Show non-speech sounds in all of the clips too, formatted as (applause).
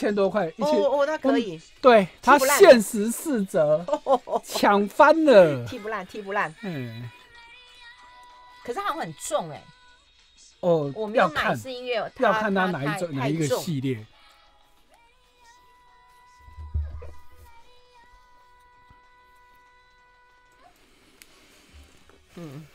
千多块，一千，我我那可以，对，他限时四折，抢翻了，(laughs) 踢不烂，踢不烂，嗯，可是好很重哎，哦，我没有买是因为要看它哪一种哪一个系列，嗯。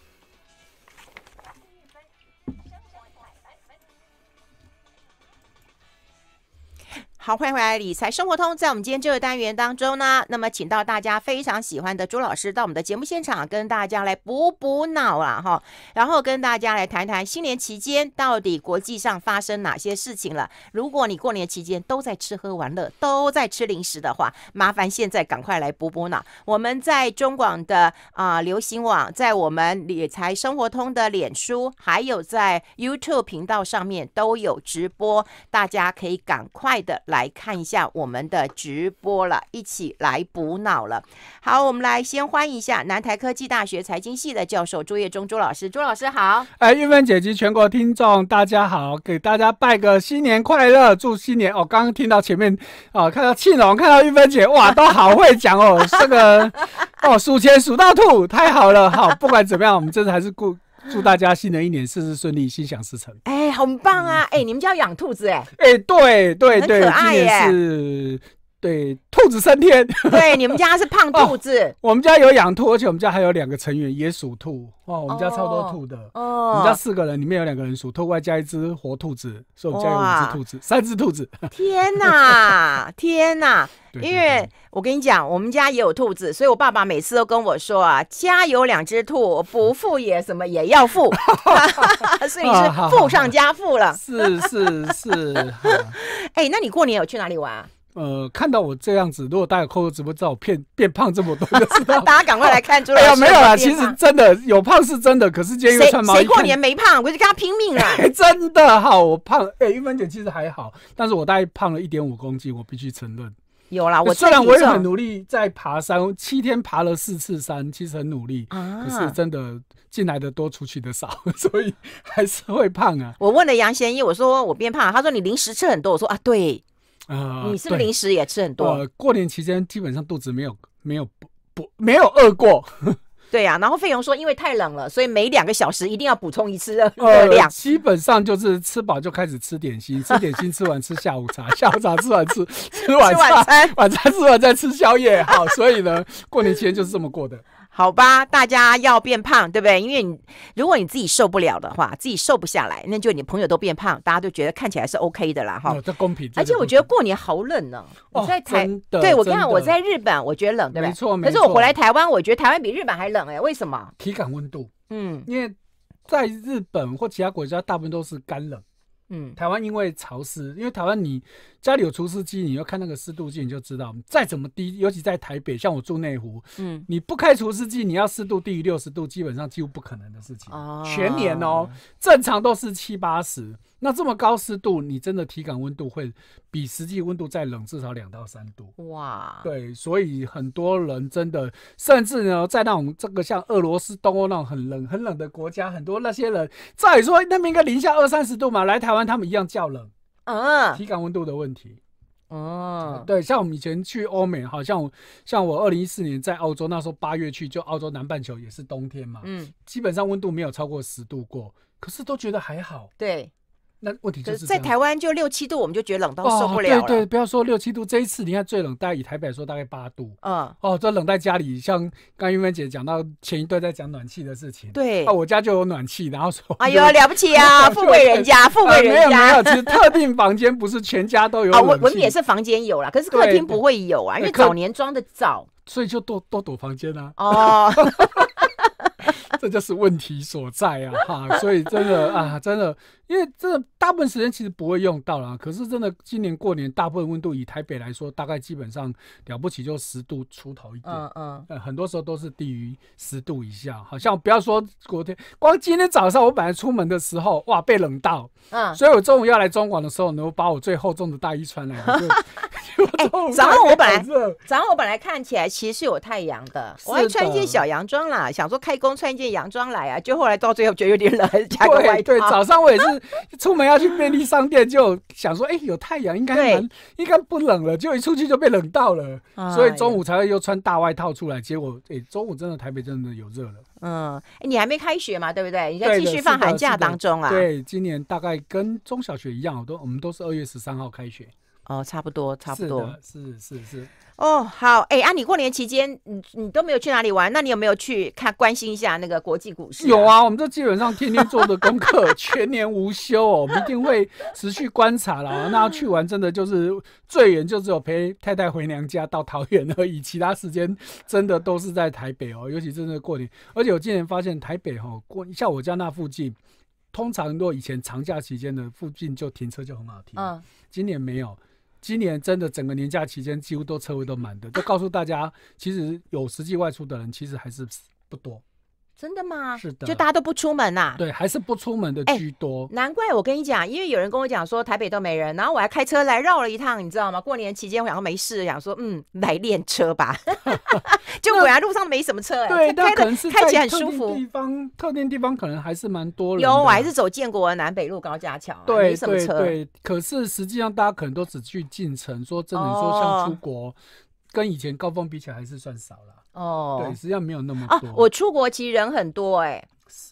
好，欢迎回来《理财生活通》。在我们今天这个单元当中呢，那么请到大家非常喜欢的朱老师到我们的节目现场，跟大家来补补脑啦，哈。然后跟大家来谈谈新年期间到底国际上发生哪些事情了。如果你过年期间都在吃喝玩乐，都在吃零食的话，麻烦现在赶快来补补脑。我们在中广的啊流行网，在我们理财生活通的脸书，还有在 YouTube 频道上面都有直播，大家可以赶快的来。来看一下我们的直播了，一起来补脑了。好，我们来先欢迎一下南台科技大学财经系的教授朱业忠朱老师，朱老师好。哎，玉芬姐及全国听众大家好，给大家拜个新年快乐，祝新年哦。刚刚听到前面哦，看到庆隆，看到玉芬姐，哇，都好会讲哦。这个哦，数钱数到吐，太好了。好，不管怎么样，我们这次还是顾。祝大家新的一年事事顺利，心想事成。哎，很棒啊！哎，你们家养兔子哎？哎，对对对，很可爱耶。对，兔子升天。对，你们家是胖 (laughs) 兔子。我们家有养兔，而且我们家还有两个成员也属兔哦。我们家超多兔的哦。我们家四个人，里面有两个人属兔，外加一只活兔子，所以我们家有五只兔子，三只兔子。天哪，(laughs) 天哪！因为我跟你讲，我们家也有兔子，所以我爸爸每次都跟我说啊：“家有两只兔，不富也什么也要富。(laughs) ”所以是富上加富了。是是是。哎，那你过年有去哪里玩？呃，看到我这样子，如果大家扣个直播，知道我变 (laughs) 变胖这么多，就知道。(laughs) 大家赶快来看出来。哎有没有啦，其实真的有胖是真的，可是今天又谁谁过年没胖？我就跟他拼命了。(laughs) 真的哈，我胖。哎，玉芬姐其实还好，但是我大概胖了一点五公斤，我必须承认。有啦，我虽然我也很努力在爬山，七天爬了四次山，其实很努力，可是真的进来的多，出去的少，所以还是会胖啊。我问了杨贤义，我说我变胖，他说你零食吃很多。我说啊，对。啊，你是不是零食也吃很多。过年期间基本上肚子没有没有不不没有饿过，(laughs) 对呀。然后费勇说因为太冷了，所以每两个小时一定要补充一次 (laughs) 热量。基本上就是吃饱就开始吃点心，吃点心吃完吃下午茶，(laughs) 下午茶吃完吃吃晚餐，晚餐吃完再吃宵夜。好，所以呢，过年期间就是这么过的。好吧，大家要变胖，对不对？因为你如果你自己受不了的话，自己瘦不下来，那就你朋友都变胖，大家都觉得看起来是 OK 的啦，哈。这公平。而且我觉得过年好冷呢。我在台，对我看我在日本，我觉得冷，对不对？没错没错。可是我回来台湾，我觉得台湾比日本还冷哎，为什么？体感温度，嗯，因为在日本或其他国家，大部分都是干冷。嗯，台湾因为潮湿，因为台湾你家里有除湿机，你要看那个湿度计，你就知道再怎么低，尤其在台北，像我住内湖，嗯，你不开除湿机，你要湿度低于六十度，基本上几乎不可能的事情。全年哦，正常都是七八十。那这么高湿度，你真的体感温度会比实际温度再冷至少两到三度哇？对，所以很多人真的，甚至呢，在那种这个像俄罗斯、东欧那种很冷、很冷的国家，很多那些人，再说那边应该零下二三十度嘛，来台湾他们一样叫冷嗯，体感温度的问题哦。对，像我们以前去欧美，好像像我二零一四年在澳洲那时候八月去，就澳洲南半球也是冬天嘛，嗯，基本上温度没有超过十度过，可是都觉得还好，对。那问题就是在台湾就六七度，我们就觉得冷到受不了了。对对，不要说六七度，这一次你看最冷，大概以台北来说大概八度。嗯，哦，这冷在家里，像刚玉文姐讲到前一段在讲暖气的事情。对，啊，我家就有暖气，然后说，哎呦，了不起啊，(laughs) 富贵人家，(laughs) 富贵人家。没有没有，特定房间不是全家都有啊。我我们也是房间有了，可是客厅不会有啊，因为早年装的早，所以就多多躲房间啊。哦，(laughs) 这就是问题所在啊！哈，所以真的啊，真的。因为这大部分时间其实不会用到了，可是真的今年过年大部分温度以台北来说，大概基本上了不起就十度出头一点，嗯嗯，呃，很多时候都是低于十度以下，好像不要说昨天，光今天早上我本来出门的时候，哇，被冷到，嗯，所以我中午要来中广的时候，能够把我最厚重的大衣穿来，哈哈哈早上我本来，早上我本来看起来其实是有太阳的，我会穿一件小洋装啦，想说开工穿一件洋装来啊，就后来到最后觉得有点冷，还 (laughs) 是加个外套。对对，早上我也是。(laughs) 出门要去便利商店，就想说：“哎，有太阳，应该很应该不冷了。”就一出去就被冷到了，所以中午才会又穿大外套出来。结果，哎，中午真的台北真的有热了。嗯，哎，你还没开学嘛？对不对？你在继续放寒假当中啊？对，今年大概跟中小学一样，我都我们都是二月十三号开学。哦，差不多，差不多，是是是。哦，好，哎啊，你过年期间，你你都没有去哪里玩？那你有没有去看关心一下那个国际股市？有啊，我们这基本上天天做的功课，(laughs) 全年无休哦，我们一定会持续观察啦。那去玩真的就是最远就只有陪太太回娘家到桃园而已，其他时间真的都是在台北哦，尤其真的过年，而且我今年发现台北哈，过像我家那附近，通常若以前长假期间的附近就停车就很好停，今年没有。今年真的整个年假期间，几乎都车位都满的，都告诉大家，其实有实际外出的人，其实还是不多。真的吗？是的，就大家都不出门呐。对，还是不出门的居多。难怪我跟你讲，因为有人跟我讲说台北都没人，然后我还开车来绕了一趟，你知道吗？过年期间，我然后没事想说，嗯，来练车吧。(laughs) 就果然路上没什么车哎。对，开的开起来很舒服。地方特定地方可能还是蛮多的。有，我还是走建国南北路高架桥，对，没什么车。对对，可是实际上大家可能都只去进城，说真的说像出国，跟以前高峰比起来还是算少了。哦，对，实际上没有那么多。哦，我出国其实人很多哎，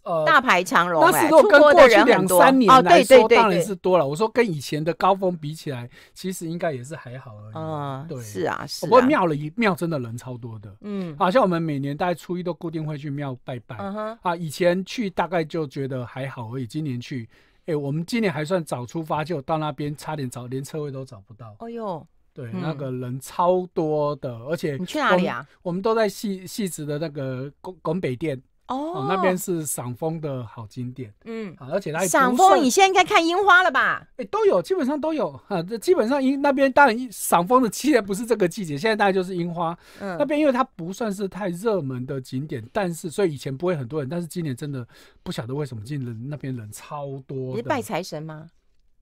呃，大排长龙。但是说跟过去两三年来说当然是多了。我说跟以前的高峰比起来，其实应该也是还好而已。嗯，对，是啊，是。不过庙里庙真的人超多的，嗯，好像我们每年大概初一都固定会去庙拜拜。啊，以前去大概就觉得还好而已，今年去，哎，我们今年还算早出发，就到那边差点找连车位都找不到。哎呦。对，那个人超多的，而且你去哪里啊？我们都在细细枝的那个拱拱北店哦，那边是赏风的好景点。嗯，好，而且那赏风，你现在应该看樱花了吧？哎，都有，基本上都有哈。这基本上樱那边当然赏风的季节不是这个季节，现在大概就是樱花。嗯，那边因为它不算是太热门的景点，但是所以以前不会很多人，但是今年真的不晓得为什么今人那边人超多。你拜财神吗？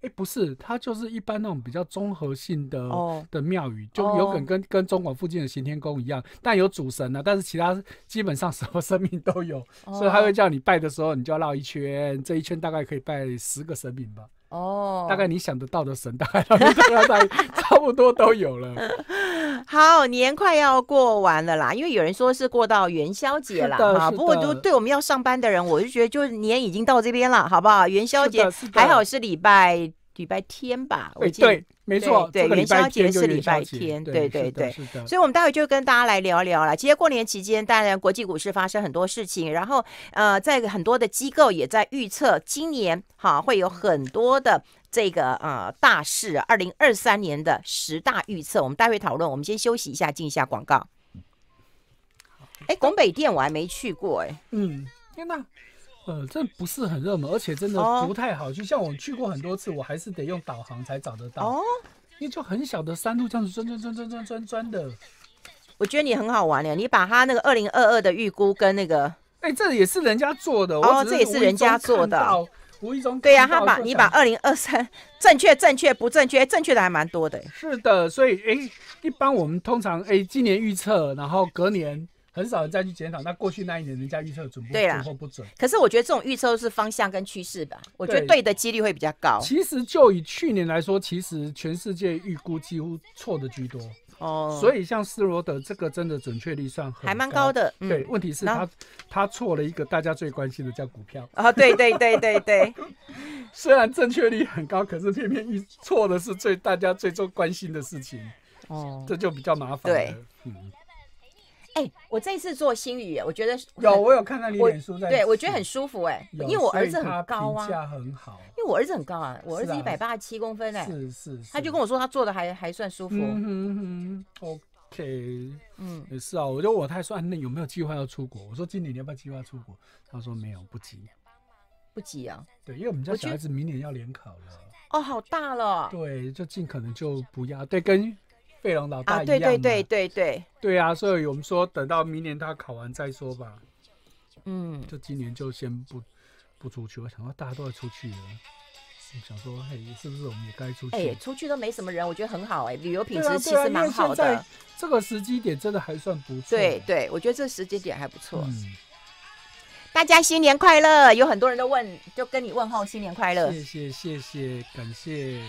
哎，不是，它就是一般那种比较综合性的的庙宇，就有可能跟跟中广附近的行天宫一样，但有主神呢，但是其他基本上什么 (laughs) 生命都有，所以他会叫你拜的时候，你就要绕一圈，这一圈大概可以拜十个神明吧。哦，大概你想得到的神，大概差不多都有了。(laughs) 好，年快要过完了啦，因为有人说是过到元宵节啦，哈。不过，就对我们要上班的人，我就觉得就是年已经到这边了，好不好？元宵节还好是礼拜礼拜天吧，我记。得。没错，对，元宵节是礼拜天，对对对，所以，我们待会就跟大家来聊聊了。其实过年期间，当然国际股市发生很多事情，然后呃，在很多的机构也在预测今年哈会有很多的这个呃大事。二零二三年的十大预测，我们待会讨论。我们先休息一下，进一下广告。哎，拱北店我还没去过，哎，嗯，天哪！呃，这不是很热门，而且真的不太好。就像我去过很多次，我还是得用导航才找得到。哦，因为就很小的山路，这样子钻钻钻钻钻钻钻的。我觉得你很好玩呢。你把它那个二零二二的预估跟那个，哎，这也是人家做的。哦，这也是人家做的。无意中，对呀，他把你把二零二三 (laughs) 正确正确不正确正确的还蛮多的。是的，所以哎，一般我们通常哎今年预测，然后隔年。很少人再去检讨。那过去那一年，人家预测准不准或不准。可是我觉得这种预测是方向跟趋势吧，我觉得对的几率会比较高。其实就以去年来说，其实全世界预估几乎错的居多。哦。所以像斯罗德这个真的准确率算还蛮高的。对。问题是他他错了一个大家最关心的，叫股票。哦，对对对对对。(laughs) 虽然正确率很高，可是偏偏一错的是最大家最终关心的事情。哦。这就比较麻烦了。嗯。哎，我这一次做新宇，我觉得有我有看到你脸书在对我觉得很舒服哎，因为我儿子很高啊，价很好，因为我儿子很高啊，我儿子一百八十七公分哎，是是，他就跟我说他做的还还算舒服，嗯哼哼，OK，(laughs) 嗯，也是啊，我觉得我太算那有没有计划要出国？我说今年你要不要计划出国？他说没有，不急，不急啊，对，因为我们家小孩子明年要联考了，哦，好大了，对，就尽可能就不要，对，跟。费龙老大一样。啊，对对对对对。对啊，所以我们说等到明年他考完再说吧。嗯。就今年就先不不出去了，想到大家都要出去了，我想说，哎，是不是我们也该出去？哎，出去都没什么人，我觉得很好哎，旅游品质其实蛮好的。这个时机点真的还算不错。对对，我觉得这时机点还不错。嗯、大家新年快乐！有很多人都问，就跟你问候新年快乐。谢谢谢谢，感谢。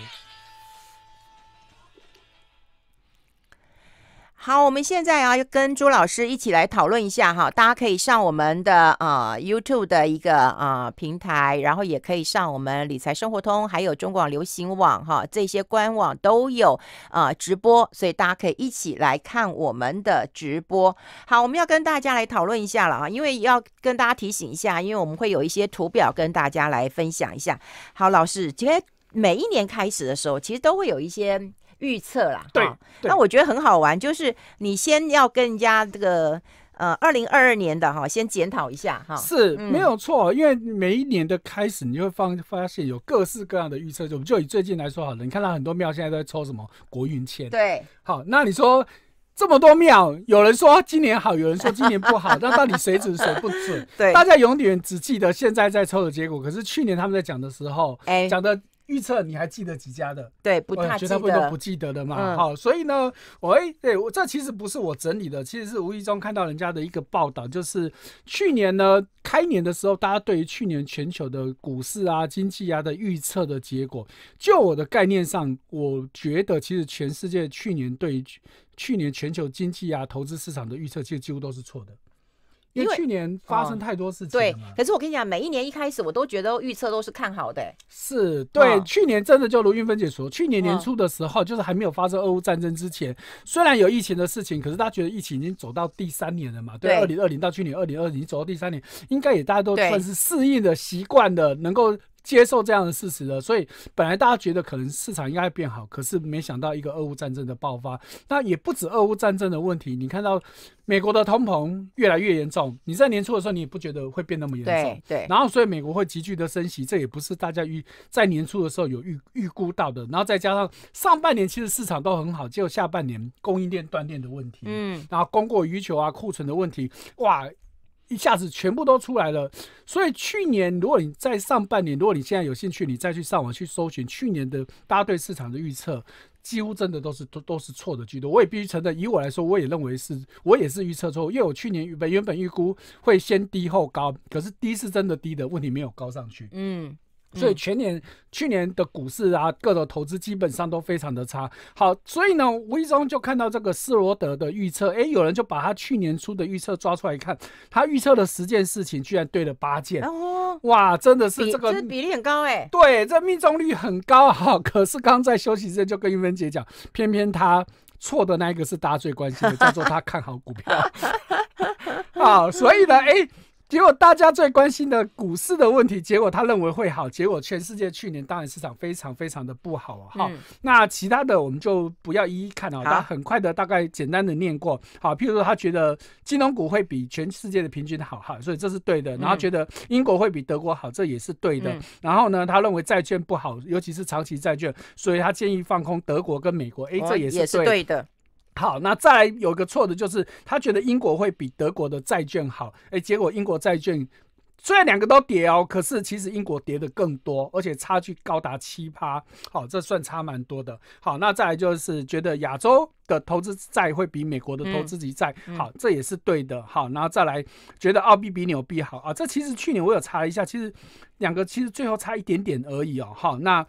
好，我们现在啊要跟朱老师一起来讨论一下哈，大家可以上我们的呃 YouTube 的一个呃平台，然后也可以上我们理财生活通，还有中广流行网哈这些官网都有啊直播，所以大家可以一起来看我们的直播。好，我们要跟大家来讨论一下了啊，因为要跟大家提醒一下，因为我们会有一些图表跟大家来分享一下。好，老师，其实每一年开始的时候，其实都会有一些。预测啦，对，那我觉得很好玩，就是你先要跟人家这个呃，二零二二年的哈，先检讨一下哈，是没有错，因为每一年的开始，你会发发现有各式各样的预测，就我们就以最近来说好了，你看到很多庙现在都在抽什么国运签，对，好，那你说这么多庙，有人说今年好，有人说今年不好，(laughs) 那到底谁准谁不准？对，大家永远只记得现在在抽的结果，可是去年他们在讲的时候，哎，讲的。预测你还记得几家的？对，不太记得，不记得的嘛。好，所以呢，我哎，对我这其实不是我整理的，其实是无意中看到人家的一个报道，就是去年呢，开年的时候，大家对于去年全球的股市啊、经济啊的预测的结果，就我的概念上，我觉得其实全世界去年对去年全球经济啊、投资市场的预测，其实几乎都是错的。因为去年发生太多事情，对。可是我跟你讲，每一年一开始，我都觉得预测都是看好的。是对，去年真的就如云芬姐说，去年年初的时候，就是还没有发生俄乌战争之前，虽然有疫情的事情，可是大家觉得疫情已经走到第三年了嘛？对。二零二零到去年二零二零，走到第三年，应该也大家都算是适应的习惯的，能够。接受这样的事实了，所以本来大家觉得可能市场应该变好，可是没想到一个俄乌战争的爆发，那也不止俄乌战争的问题，你看到美国的通膨越来越严重，你在年初的时候你也不觉得会变那么严重，对对。然后所以美国会急剧的升息，这也不是大家预在年初的时候有预预估到的。然后再加上上半年其实市场都很好，结果下半年供应链断裂的问题，嗯，然后供过于求啊库存的问题，哇。一下子全部都出来了，所以去年如果你在上半年，如果你现在有兴趣，你再去上网去搜寻去年的大家对市场的预测，几乎真的都是都都是错的居多。我也必须承认，以我来说，我也认为是我也是预测错，因为我去年原本原本预估会先低后高，可是低是真的低的问题没有高上去。嗯。所以全年去年的股市啊，各种投资基本上都非常的差。好，所以呢无意中就看到这个斯罗德的预测，哎，有人就把他去年出的预测抓出来看，他预测的十件事情，居然对了八件。哦，哇，真的是这个比例很高哎。对，这命中率很高哈。可是刚在休息时就跟玉芬姐讲，偏偏他错的那一个是大家最关心的，叫做他看好股票。(laughs) 好，所以呢，哎。结果大家最关心的股市的问题，结果他认为会好。结果全世界去年当然市场非常非常的不好哈。那其他的我们就不要一一看了，他很快的大概简单的念过。好，譬如说他觉得金融股会比全世界的平均好哈，所以这是对的。然后觉得英国会比德国好，这也是对的。然后呢，他认为债券不好，尤其是长期债券，所以他建议放空德国跟美国。哎，这也是对的。好，那再来有一个错的就是，他觉得英国会比德国的债券好，哎，结果英国债券虽然两个都跌哦，可是其实英国跌的更多，而且差距高达七趴，好，这算差蛮多的。好，那再来就是觉得亚洲的投资债会比美国的投资级债好，这也是对的。好，然后再来觉得澳币比纽币好啊，这其实去年我有查了一下，其实两个其实最后差一点点而已哦。好，那。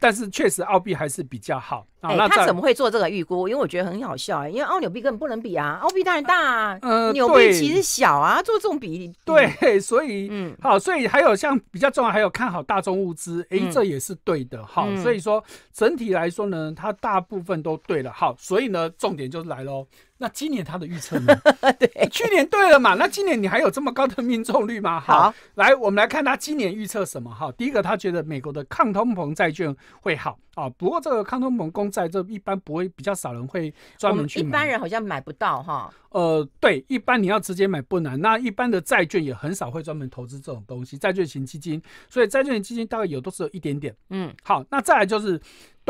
但是确实澳币还是比较好。哎，他怎么会做这个预估？因为我觉得很好笑哎，因为澳纽币根本不能比啊，澳币当然大，嗯，(laughs) 纽币其实小啊，做这种比对，(laughs) 所以嗯，好，所以还有像比较重要，还有看好大众物资，哎，这也是对的，好，所以说整体来说呢，它大部分都对了，好，所以呢，重点就是来喽。那今年他的预测呢？(laughs) 对，去年对了嘛。那今年你还有这么高的命中率吗？好，来，我们来看他今年预测什么哈。第一个，他觉得美国的抗通膨债券会好啊。不过这个抗通膨公债，这一般不会，比较少人会专门去。买，一般人好像买不到哈。呃，对，一般你要直接买不难。那一般的债券也很少会专门投资这种东西，债券型基金。所以债券型基金大概有都是有一点点。嗯，好，那再来就是。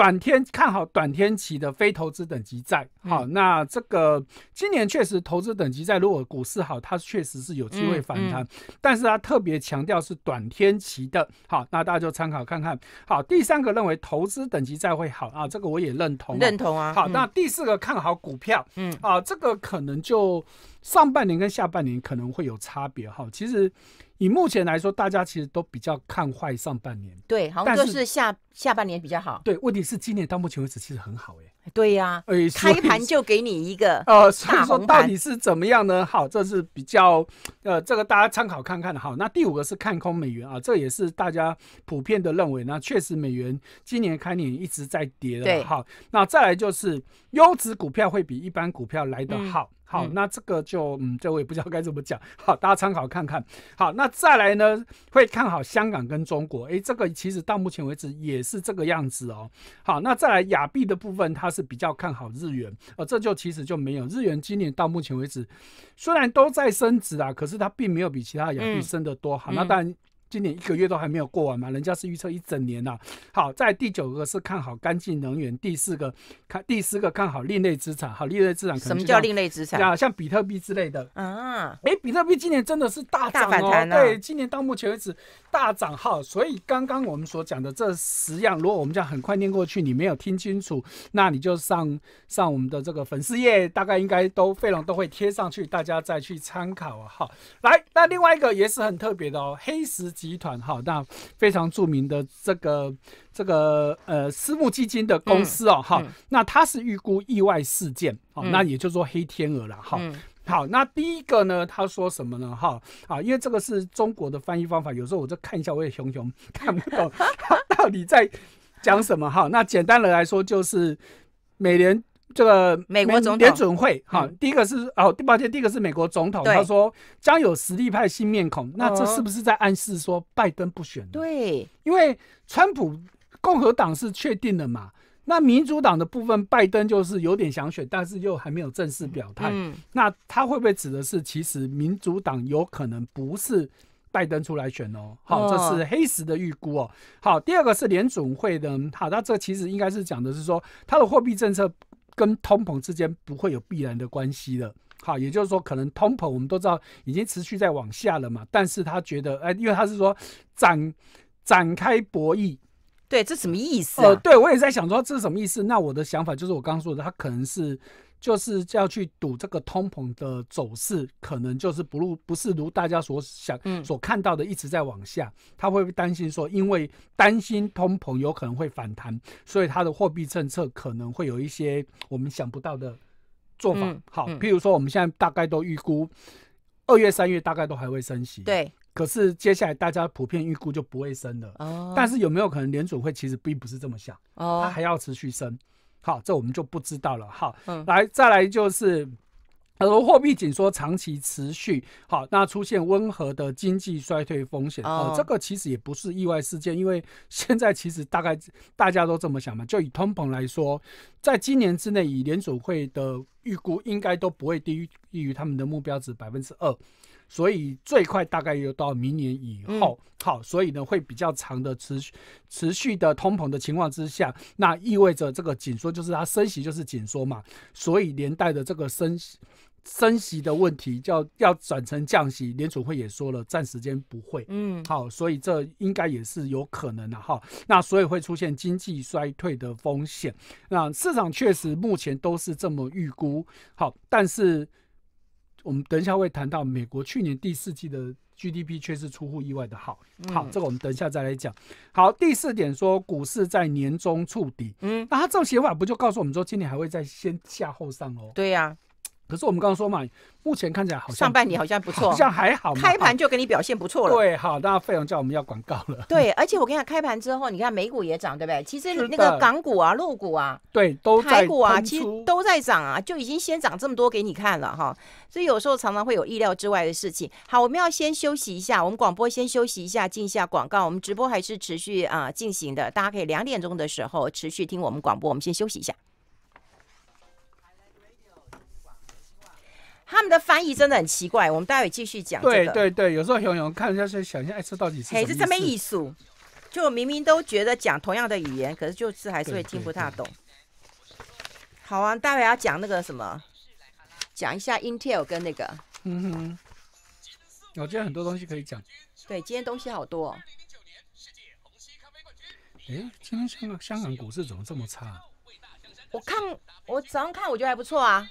短天看好短天期的非投资等级债，好，那这个今年确实投资等级债，如果股市好，它确实是有机会反弹，但是它特别强调是短天期的，好，那大家就参考看看。好，第三个认为投资等级债会好啊，这个我也认同，认同啊。好，那第四个看好股票，嗯，啊，这个可能就上半年跟下半年可能会有差别，哈，其实以目前来说，大家其实都比较看坏上半年，对，好后就是下。下半年比较好，对。问题是今年到目前为止其实很好哎，对呀，哎，开盘就给你一个呃 (laughs) 所以说到底是怎么样呢？好，这是比较呃这个大家参考看看的。好，那第五个是看空美元啊，这也是大家普遍的认为呢。确实，美元今年开年一直在跌的好，那再来就是优质股票会比一般股票来得好，好，那这个就嗯，这我也不知道该怎么讲，(laughs) 好，大家参考看看。好，那再来呢会看好香港跟中国，哎，这个其实到目前为止也。也是这个样子哦。好，那再来亚币的部分，它是比较看好日元啊。这就其实就没有日元今年到目前为止，虽然都在升值啊，可是它并没有比其他亚币升得多。好，那当然。今年一个月都还没有过完嘛？人家是预测一整年呐。好，在第九个是看好干净能源，第四个看第四个看好另类资产。好，另类资产什么叫另类资产？啊，像比特币之类的。啊，哎，比特币今年真的是大涨哦，对，今年到目前为止大涨哈。所以刚刚我们所讲的这十样，如果我们这样很快念过去，你没有听清楚，那你就上上我们的这个粉丝页，大概应该都费龙都会贴上去，大家再去参考啊。好，来，那另外一个也是很特别的哦，黑石。集团哈，那非常著名的这个这个呃私募基金的公司哦哈，那它是预估意外事件哦，那也就是说黑天鹅了哈。好，那第一个呢，他说什么呢？哈啊，因为这个是中国的翻译方法，有时候我在看一下，我也熊熊看不懂他 (laughs) 到底在讲什么哈。那简单的来说就是每年。这个美国总统会哈，第一个是哦，第八天，第一个是美国总统，他说将有实力派新面孔，那这是不是在暗示说拜登不选？对，因为川普共和党是确定的嘛，那民主党的部分，拜登就是有点想选，但是又还没有正式表态。那他会不会指的是，其实民主党有可能不是拜登出来选哦？好，这是黑石的预估哦。好，第二个是联准会的，好，那这其实应该是讲的是说他的货币政策。跟通膨之间不会有必然的关系了，好，也就是说，可能通膨我们都知道已经持续在往下了嘛，但是他觉得，哎，因为他是说展展开博弈，对，这什么意思？呃，对我也在想说这是什么意思，那我的想法就是我刚刚说的，他可能是。就是要去赌这个通膨的走势，可能就是不如不是如大家所想、所看到的一直在往下。他会担心说，因为担心通膨有可能会反弹，所以他的货币政策可能会有一些我们想不到的做法。好，譬如说我们现在大概都预估二月、三月大概都还会升息，对。可是接下来大家普遍预估就不会升了。哦。但是有没有可能联储会其实并不是这么想？哦。他还要持续升。好，这我们就不知道了。好，来，再来就是，呃，货币紧缩长期持续，好，那出现温和的经济衰退风险啊，这个其实也不是意外事件，因为 (laughs) 现在其实大概大家都这么想嘛。就以通膨来说，在今年之内，以联储会的预估，应该都不会低于低于他们的目标值百分之二。所以最快大概要到明年以后，好，所以呢会比较长的持续持续的通膨的情况之下，那意味着这个紧缩就是它升息就是紧缩嘛，所以连带的这个升升息的问题，叫要转成降息，联储会也说了，暂时间不会，嗯，好，所以这应该也是有可能的哈，那所以会出现经济衰退的风险，那市场确实目前都是这么预估，好，但是。我们等一下会谈到美国去年第四季的 GDP 却是出乎意外的好，好，这个我们等一下再来讲。好，第四点说股市在年终触底，嗯，那他这写法不就告诉我们说今年还会再先下后上哦？对呀。可是我们刚刚说嘛，目前看起来好像上半年好像不错，好像还好。开盘就给你表现不错了。对，好，那费用叫我们要广告了。对，而且我跟你讲，开盘之后，你看美股也涨，对不对？其实那个港股啊、陆股啊、对，都台股啊，其实都在涨啊，就已经先涨这么多给你看了哈。所以有时候常常会有意料之外的事情。好，我们要先休息一下，我们广播先休息一下，进一下广告，我们直播还是持续啊进行的，大家可以两点钟的时候持续听我们广播，我们先休息一下。他们的翻译真的很奇怪，我们待会继续讲。对对对，有时候熊熊看人家是想一下，爱这到底是什么意这真艺术。就明明都觉得讲同样的语言，可是就是还是会听不大懂。好啊，待会要讲那个什么，讲一下 Intel 跟那个。嗯哼。我今得很多东西可以讲。对，今天东西好多。哎，今天香香港股市怎么这么差？我看我早上看，我觉得还不错啊。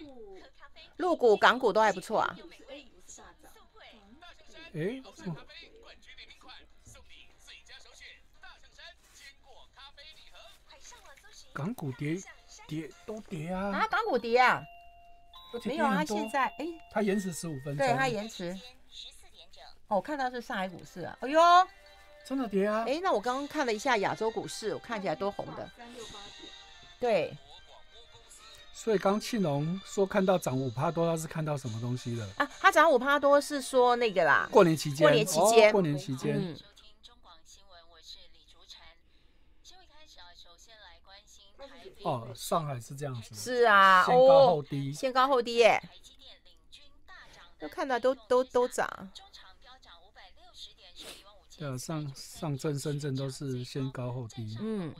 沪股、港股都还不错啊。哎，什么？港股跌跌都跌啊！啊，港股跌啊！没有啊，现在哎，它延迟十五分钟。对，它延迟。哦，我看到是上海股市啊。哎呦，真的跌啊！哎，那我刚刚看了一下亚洲股市，我看起来都红的。三六八点。对。所以刚庆隆说看到涨五帕多，他是看到什么东西的？啊，他涨五帕多是说那个啦，过年期间，过年期间，过年期间。嗯哦，上海是这样子，是啊，先高后低，先高后低。台积电领军大涨，都看到都都都涨。上上证、深圳都是先高后低。嗯。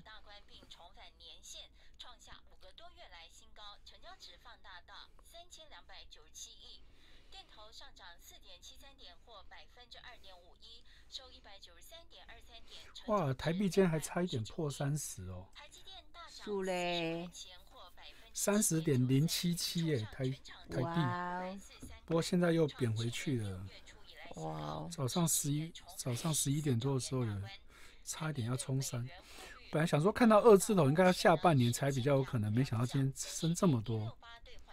哇，台币今天还差一点破三十哦！数嘞，三十点零七七耶，台台币。不过现在又贬回去了。哇！早上十一，早上十一点多的时候，有，差一点要冲三。本来想说看到二字头，应该下半年才比较有可能，没想到今天升这么多。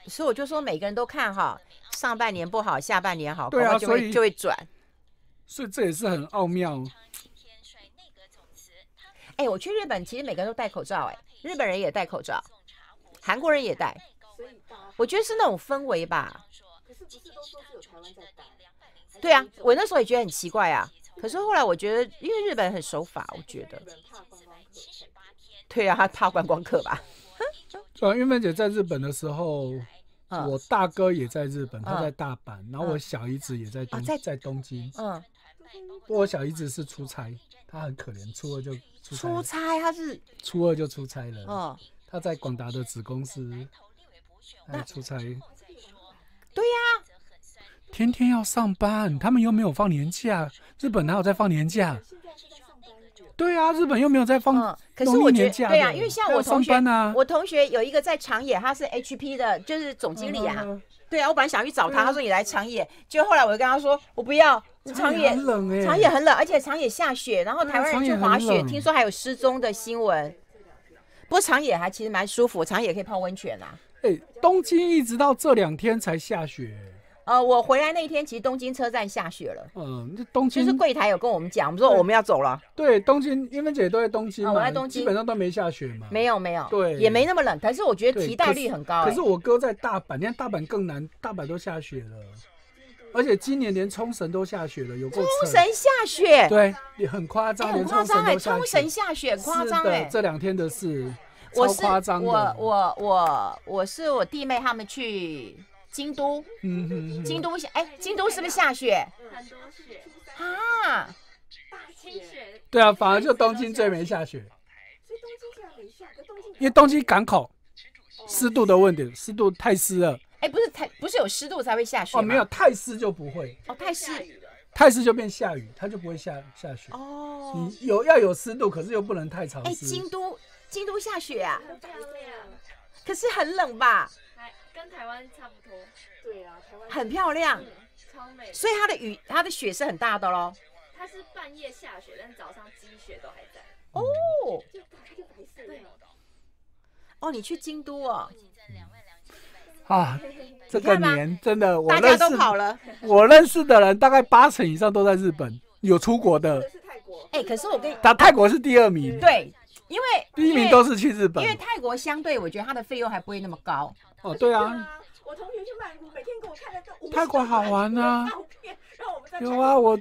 所以我就说，每个人都看哈，上半年不好，下半年好，对啊，就会就会转。所以这也是很奥妙。哎，我去日本，其实每个人都戴口罩，哎，日本人也戴口罩，韩国人也戴，我觉得是那种氛围吧。对啊，我那时候也觉得很奇怪啊。可是后来我觉得，因为日本很守法，我觉得。对啊，他怕观光客吧。(laughs) 转玉芬姐在日本的时候，我大哥也在日本，他在大阪，然后我小姨子也在东在东京，嗯。我小姨子是出差，她很可怜，初二就出差。出差，她是初二就出差了。哦，她在广达的子公司，出差。对呀，天天要上班，他们又没有放年假。日本哪有在放年假？对啊，日本又没有在放，可是我觉得对啊，因为像我同学，我同学有一个在长野，他是 H P 的，就是总经理啊。对啊，我本来想去找他，他说你来长野。就后来我就跟他说，我不要。长野很冷哎，长野很冷，而且长野下雪，然后台湾人去滑雪，听说还有失踪的新闻。不过长野还其实蛮舒服，长野可以泡温泉啊。哎，东京一直到这两天才下雪。呃，我回来那一天，其实东京车站下雪了。嗯，那东京就是柜台有跟我们讲，我们说我们要走了。对，东京，英文姐都在东京我京，基本上都没下雪嘛。没有，没有。对，也没那么冷。可是我觉得提到率很高。可是我哥在大阪，你看大阪更难，大阪都下雪了，而且今年连冲绳都下雪了，有冲绳下雪，对，也很夸张，很夸张哎，冲绳下雪夸张哎，这两天的事，超夸张的。我我我我是我弟妹他们去。京都，嗯，京都下，哎，京都是不是下雪？很多雪啊，大清雪。对啊，反而就东京最没下雪。东京没下，因为东京港口湿度的问题，湿度太湿了。哎，不是太，不是有湿度才会下雪。哦，没有太湿就不会。哦，太湿，太湿就变下雨，它就不会下下雪。哦，你有要有湿度，可是又不能太潮湿。哎，京都京都下雪啊，可是很冷吧？跟台湾差不多，对啊，台湾很漂亮，超美。所以它的雨，它的雪是很大的喽。它是半夜下雪，但是早上积雪都还在。哦，就白色的。对。哦，你去京都啊？啊，(laughs) 这个年真的，大家都跑了。我认识的人大概八成以上都在日本，有出国的。是泰国。哎，可是我跟……你，他泰国是第二名。对。因为第一名都是去日本，因为泰国相对我觉得它的费用还不会那么高。哦，对啊，我同学去曼谷，每天给我看的都泰国好玩呐，有啊，我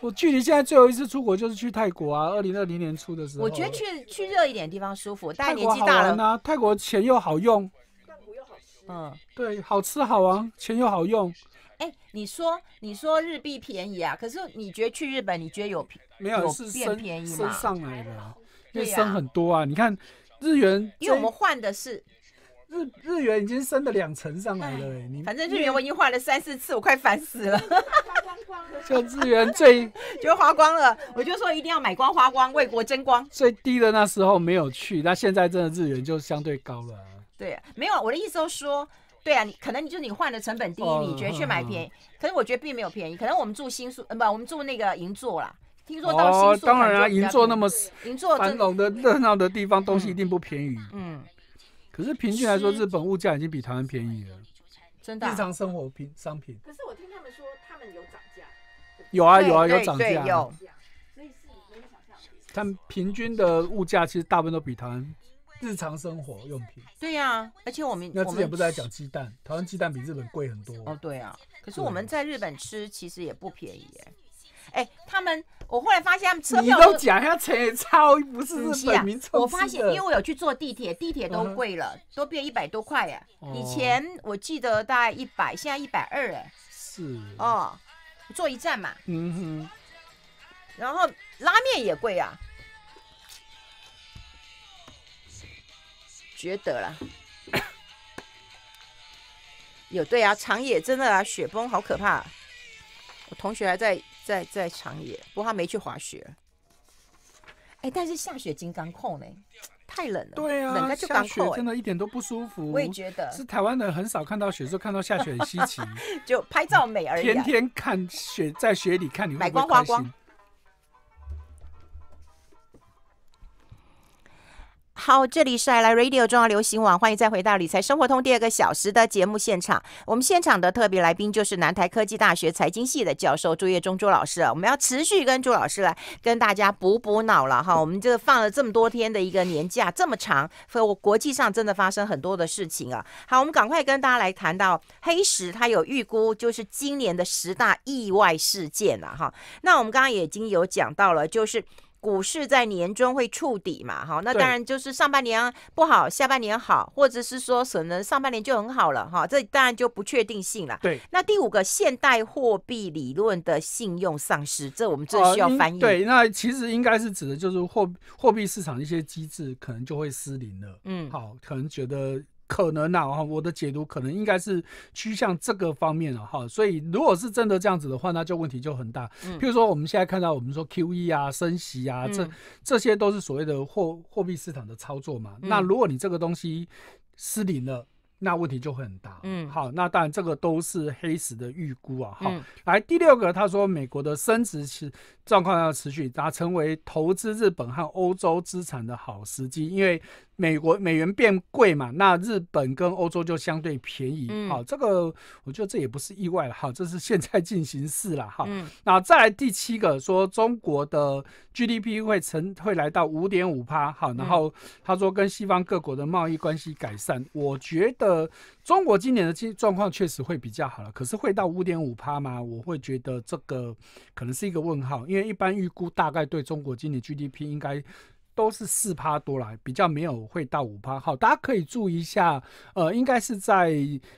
我距离现在最后一次出国就是去泰国啊，二零二零年初的时候。我觉得去去热一点地方舒服，泰国好玩呐，泰国钱又好用，嗯，对，好吃好玩，钱又好用。哎，你说你说日币便宜啊，可是你觉得去日本，你觉得有便宜有变便宜吗？升上来了。就升很多啊！你看，日元因为我们换的是日日元，已经升了两层上来了。你反正日元我已经换了三四次，我快烦死了，(laughs) 就日元最就花光了，我就说一定要买光花光，为国争光。最低的那时候没有去，那现在真的日元就相对高了。对，啊，没有我的意思都说，对啊，你可能就是你换的成本低，你觉得去买便宜，可是我觉得并没有便宜。可能我们住新宿，不，我们住那个银座啦。哦，当然啊，银座那么繁荣的热闹的地方，东西一定不便宜。嗯，可是平均来说，日本物价已经比台湾便宜了。真的，日常生活品商品。可是我听他们说，他们有涨价。有啊有啊有涨价。有。所以是他们平均的物价其实大部分都比台湾日常生活用品。对呀，而且我们那之前不是在讲鸡蛋，台湾鸡蛋比日本贵很多。哦，对啊。可是我们在日本吃其实也不便宜哎。哎，他们，我后来发现他们车票都讲要车超，不是日本名我发现，因为我有去坐地铁，地铁都贵了，都变一百多块呀。以前我记得大概一百，现在一百二哎。是。哦，坐一站嘛。嗯哼。然后拉面也贵啊。觉得了。(coughs) 有对啊，长野真的啊，雪崩好可怕。我同学还在。在在长野，不过他没去滑雪。哎，但是下雪金刚控呢？太冷了，对啊，冷就刚控，真的一点都不舒服。我也觉得，是台湾人很少看到雪，就看到下雪很稀奇，(laughs) 就拍照美而已。天天看雪，在雪里看你会不光花心？好，这里是爱来 radio 重要流行网，欢迎再回到理财生活通第二个小时的节目现场。我们现场的特别来宾就是南台科技大学财经系的教授朱业忠朱老师啊。我们要持续跟朱老师来跟大家补补脑了哈。我们这放了这么多天的一个年假，这么长，所我国际上真的发生很多的事情啊。好，我们赶快跟大家来谈到黑石，他有预估就是今年的十大意外事件了哈。那我们刚刚也已经有讲到了，就是。股市在年中会触底嘛？哈，那当然就是上半年不好，下半年好，或者是说可能上半年就很好了，哈，这当然就不确定性了。对。那第五个现代货币理论的信用丧失，这我们这需要翻译。对，那其实应该是指的就是货货币市场一些机制可能就会失灵了。嗯，好，可能觉得。可能啊，我的解读可能应该是趋向这个方面了，哈，所以如果是真的这样子的话，那就问题就很大。嗯，如说我们现在看到，我们说 Q E 啊，升息啊，这这些都是所谓的货货币市场的操作嘛。那如果你这个东西失灵了，那问题就很大。嗯，好，那当然这个都是黑石的预估啊，哈。来第六个，他说美国的升值是。状况要持续，它成为投资日本和欧洲资产的好时机，因为美国美元变贵嘛，那日本跟欧洲就相对便宜。好，这个我觉得这也不是意外了哈，这是现在进行式了哈。那再来第七个，说中国的 GDP 会成会来到五点五趴，好，然后他说跟西方各国的贸易关系改善，我觉得。中国今年的经状况确实会比较好了，可是会到五点五趴吗？我会觉得这个可能是一个问号，因为一般预估大概对中国今年 GDP 应该都是四趴多来，比较没有会到五趴。好，大家可以注意一下，呃，应该是在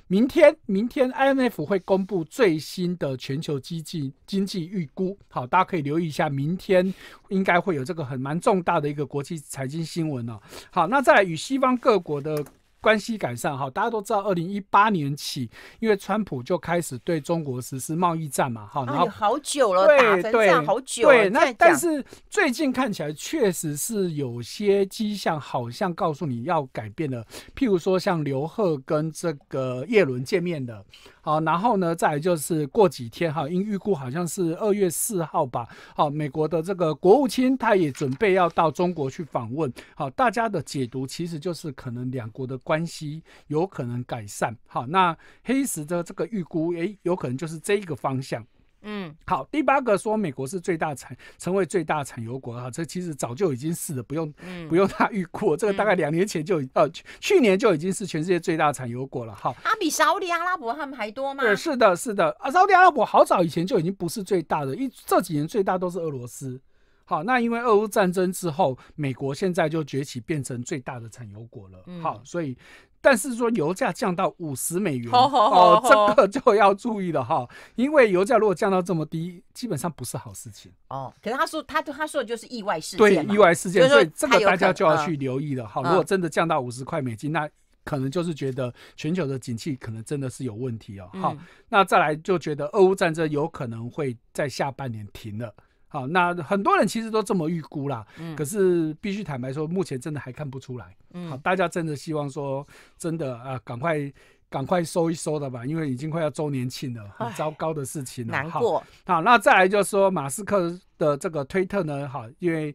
明天，明天 IMF 会公布最新的全球经济经济预估。好，大家可以留意一下，明天应该会有这个很蛮重大的一个国际财经新闻哦。好，那在与西方各国的。关系改善哈，大家都知道，二零一八年起，因为川普就开始对中国实施贸易战嘛哈，然后好久了，对对，好久对。那但是最近看起来确实是有些迹象，好像告诉你要改变了。譬如说，像刘贺跟这个叶伦见面的，好，然后呢，再就是过几天哈，因预估好像是二月四号吧，好，美国的这个国务卿他也准备要到中国去访问。好，大家的解读其实就是可能两国的关。关系有可能改善，好，那黑石的这个预估，诶，有可能就是这一个方向。嗯，好，第八个说美国是最大产，成为最大产油国啊，这其实早就已经是了，不用不用他预估，这个大概两年前就已呃去年就已经是全世界最大产油国了。哈。它比沙特阿拉伯他们还多吗？对，是的，是的，啊，沙特阿拉伯好早以前就已经不是最大的，一这几年最大都是俄罗斯。好，那因为俄乌战争之后，美国现在就崛起变成最大的产油国了。好，所以但是说油价降到五十美元，好好好，这个就要注意了哈。因为油价如果降到这么低，基本上不是好事情哦。可是他说他他说的就是意外事件，对意外事件，所以这个大家就要去留意了。好，如果真的降到五十块美金，那可能就是觉得全球的景气可能真的是有问题哦。好，那再来就觉得俄乌战争有可能会在下半年停了。好，那很多人其实都这么预估啦，可是必须坦白说，目前真的还看不出来。好，大家真的希望说，真的啊，赶快。赶快收一收的吧，因为已经快要周年庆了，很糟糕的事情了。难过。好，那再来就是说马斯克的这个推特呢，好，因为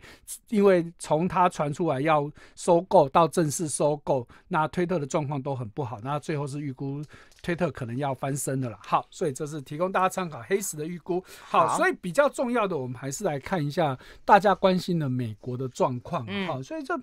因为从他传出来要收购到正式收购，那推特的状况都很不好。那最后是预估推特可能要翻身的了。好，所以这是提供大家参考，黑石的预估。好，所以比较重要的，我们还是来看一下大家关心的美国的状况。好，所以这。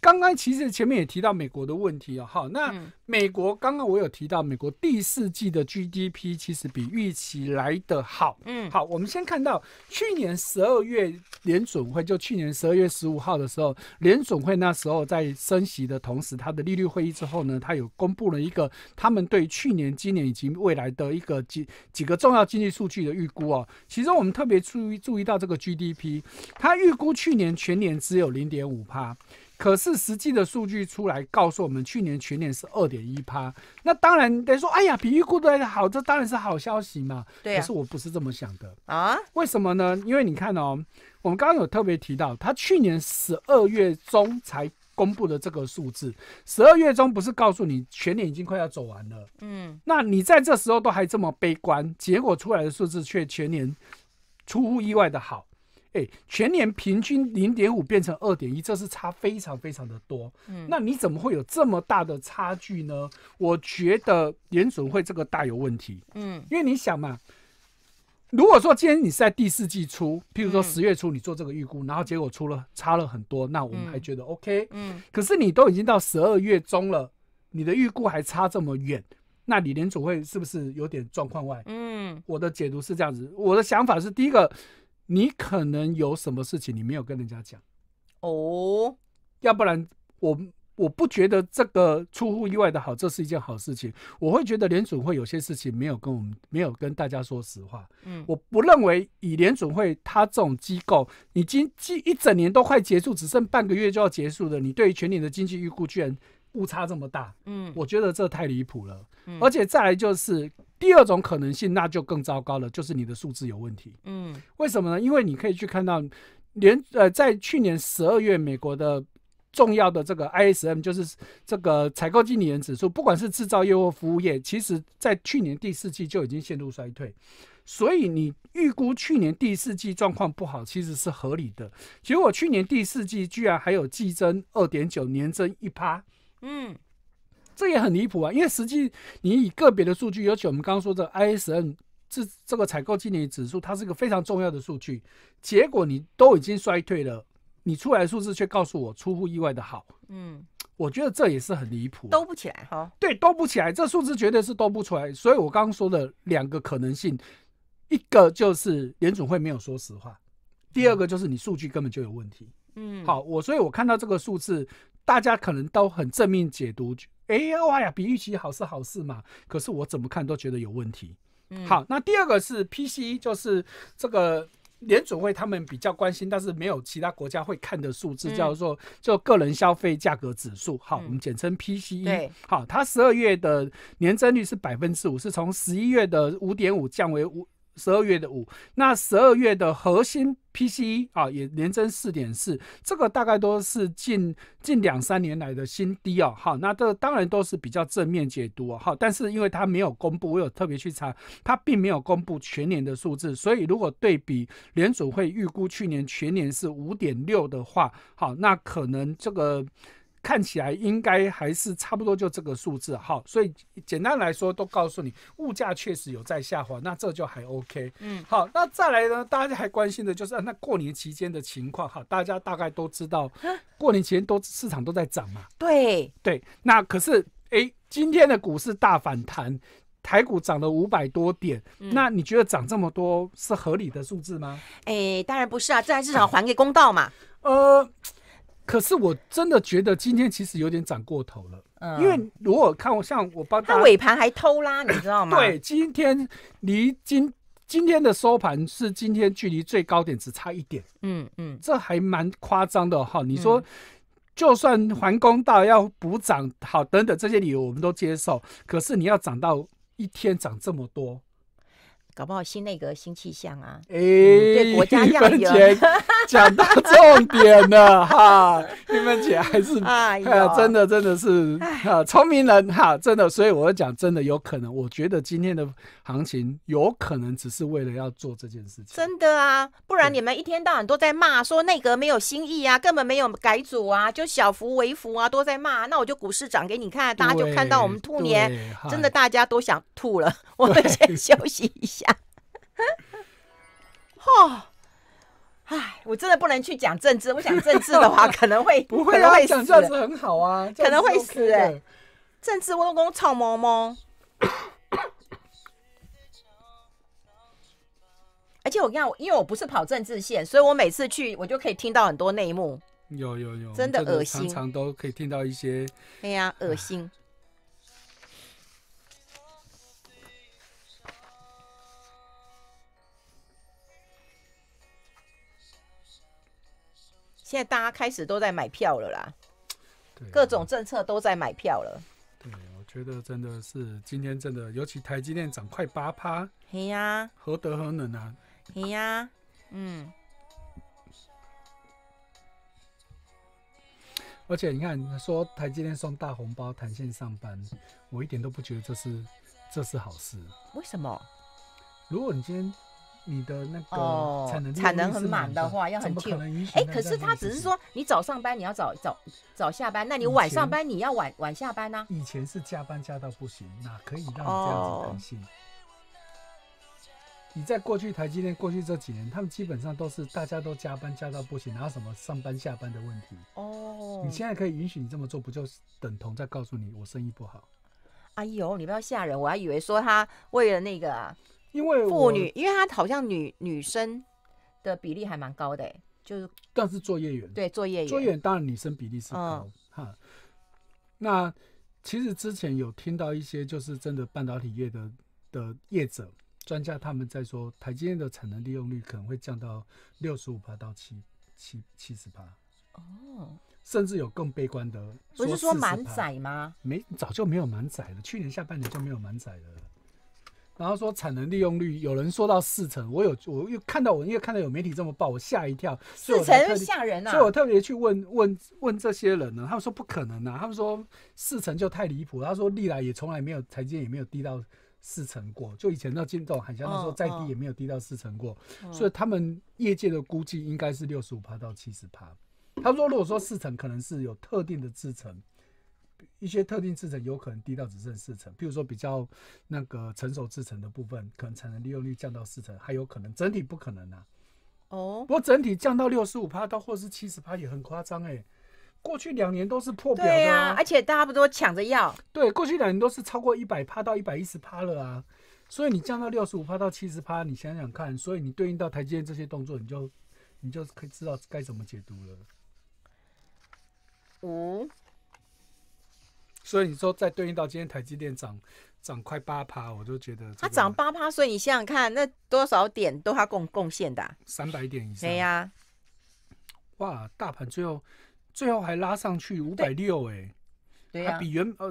刚刚其实前面也提到美国的问题啊，哈，那美国刚刚我有提到美国第四季的 GDP 其实比预期来的好，嗯，好，我们先看到去年十二月联准会，就去年十二月十五号的时候，联准会那时候在升息的同时，它的利率会议之后呢，它有公布了一个他们对去年、今年以及未来的一个几几个重要经济数据的预估哦。其实我们特别注意注意到这个 GDP，它预估去年全年只有零点五帕。可是实际的数据出来告诉我们，去年全年是二点一趴。那当然得说，哎呀，比预估的好，这当然是好消息嘛。对，可是我不是这么想的啊。为什么呢？因为你看哦，我们刚刚有特别提到，他去年十二月中才公布的这个数字，十二月中不是告诉你全年已经快要走完了？嗯，那你在这时候都还这么悲观，结果出来的数字却全年出乎意外的好。全年平均零点五变成二点一，这是差非常非常的多。嗯，那你怎么会有这么大的差距呢？我觉得联准会这个大有问题。嗯，因为你想嘛，如果说今天你是在第四季初，譬如说十月初你做这个预估，然后结果出了差了很多，那我们还觉得 OK。嗯，可是你都已经到十二月中了，你的预估还差这么远，那你联准会是不是有点状况外？嗯，我的解读是这样子，我的想法是第一个。你可能有什么事情你没有跟人家讲哦？要不然我我不觉得这个出乎意外的好，这是一件好事情。我会觉得联准会有些事情没有跟我们没有跟大家说实话。嗯，我不认为以联准会他这种机构，你经经一整年都快结束，只剩半个月就要结束的，你对于全年的经济预估居然。误差这么大，嗯，我觉得这太离谱了，嗯，而且再来就是第二种可能性，那就更糟糕了，就是你的数字有问题，嗯，为什么呢？因为你可以去看到，连呃，在去年十二月，美国的重要的这个 ISM 就是这个采购经理人指数，不管是制造业或服务业，其实在去年第四季就已经陷入衰退，所以你预估去年第四季状况不好，其实是合理的。结果去年第四季居然还有季增二点九，年增一趴。嗯，这也很离谱啊！因为实际你以个别的数据，尤其我们刚刚说的 ISN 这这个采购经理指数，它是一个非常重要的数据。结果你都已经衰退了，你出来的数字却告诉我出乎意外的好。嗯，我觉得这也是很离谱，都不起来哈。对，都不起来，这数字绝对是都不出来。所以我刚刚说的两个可能性，一个就是联储会没有说实话，第二个就是你数据根本就有问题。嗯，好，我所以我看到这个数字。大家可能都很正面解读，哎呀，比预期好是好事嘛。可是我怎么看都觉得有问题。好，那第二个是 PCE，就是这个联储会他们比较关心，但是没有其他国家会看的数字，叫做就个人消费价格指数，好，我们简称 PCE。好，它十二月的年增率是百分之五，是从十一月的五点五降为五。十二月的五，那十二月的核心 PCE 啊，也连增四点四，这个大概都是近近两三年来的新低哦。好，那这当然都是比较正面解读啊。好，但是因为它没有公布，我有特别去查，它并没有公布全年的数字，所以如果对比联储会预估去年全年是五点六的话，好，那可能这个。看起来应该还是差不多，就这个数字哈。所以简单来说，都告诉你，物价确实有在下滑，那这就还 OK。嗯，好，那再来呢？大家还关心的就是那过年期间的情况哈。大家大概都知道，过年期间都市场都在涨嘛。对对，那可是哎，今天的股市大反弹，台股涨了五百多点。那你觉得涨这么多是合理的数字吗？哎，当然不是啊，这还市场还给公道嘛。呃。可是我真的觉得今天其实有点涨过头了，嗯，因为如果看我像我帮他尾盘还偷拉，你知道吗？对，今天离今今天的收盘是今天距离最高点只差一点，嗯嗯，这还蛮夸张的哈。你说就算还公道要补涨好等等这些理由我们都接受，可是你要涨到一天涨这么多。搞不好新内阁新气象啊！哎，对国家要有。(laughs) 讲到重点了哈，一分钱还是啊，(laughs) 真的真的是啊，聪明人哈，真的，所以我讲真的有可能，我觉得今天的行情有可能只是为了要做这件事情。真的啊，不然你们一天到晚都在骂说内阁没有新意啊，根本没有改组啊，就小福为福啊，都在骂。那我就股市涨给你看，大家就看到我们兔年真的大家都想吐了，我们先休息一下。(laughs) 哈，哎，我真的不能去讲政治。我讲政治的话，(laughs) 可能会不会讲政治很好啊，可能会死。政治我都跟我吵毛毛，(coughs) 而且我跟你讲，因为我不是跑政治线，所以我每次去，我就可以听到很多内幕。有有有，真的恶心，常都可以听到一些。哎呀，恶心。现在大家开始都在买票了啦，各种政策都在买票了。对，我觉得真的是今天真的，尤其台积电涨快八趴，是啊，何德何能啊？是啊，嗯。而且你看，说台积电送大红包、弹性上班，我一点都不觉得这是这是好事。为什么？如果你今天你的那个产能产能很满的话，要很 t i g 哎，可是他只是说你早上班，你要早早早下班，那你晚上班，你要晚晚下班呢？以前是加班加到不行，哪可以让你这样子担心？你在过去台积电过去这几年，他们基本上都是大家都加班加到不行，然后什么上班下班的问题？哦，你现在可以允许你这么做，不就等同在告诉你我生意不好？哎呦，你不要吓人，我还以为说他为了那个。啊，因为妇女，因为她好像女女生的比例还蛮高的，就是但是做业员，对，做业员，做业员当然女生比例是高，哈。那其实之前有听到一些就是真的半导体业的的业者专家他们在说，台积电的产能利用率可能会降到六十五帕到七七七十帕，哦，甚至有更悲观的，不是说满载吗？没，早就没有满载了，去年下半年就没有满载了。然后说产能利用率，有人说到四成，我有我又看到我因为看到有媒体这么报，我吓一跳。四成吓人啊！所以我特别去问问问这些人呢，他们说不可能啊，他们说四成就太离谱，他说历来也从来没有，台积也没有低到四成过，就以前到进到海峡那时候再低也没有低到四成过，所以他们业界的估计应该是六十五趴到七十趴。他说如果说四成可能是有特定的支成。一些特定制程有可能低到只剩四成，譬如说比较那个成熟制程的部分，可能产能利用率降到四成，还有可能整体不可能啊。哦。不过整体降到六十五趴到或是七十趴也很夸张哎。过去两年都是破表的。对呀，而且大家不都抢着要？对，过去两年都是超过一百趴到一百一十趴了啊。所以你降到六十五趴到七十趴，你想想看，所以你对应到台阶这些动作，你就你就可以知道该怎么解读了。五。所以你说再对应到今天台积电涨涨快八趴，我都觉得它涨八趴。所以你想想看，那多少点都它贡贡献的三百点以上。对呀，哇，大盘最后最后还拉上去五百六哎，它比原呃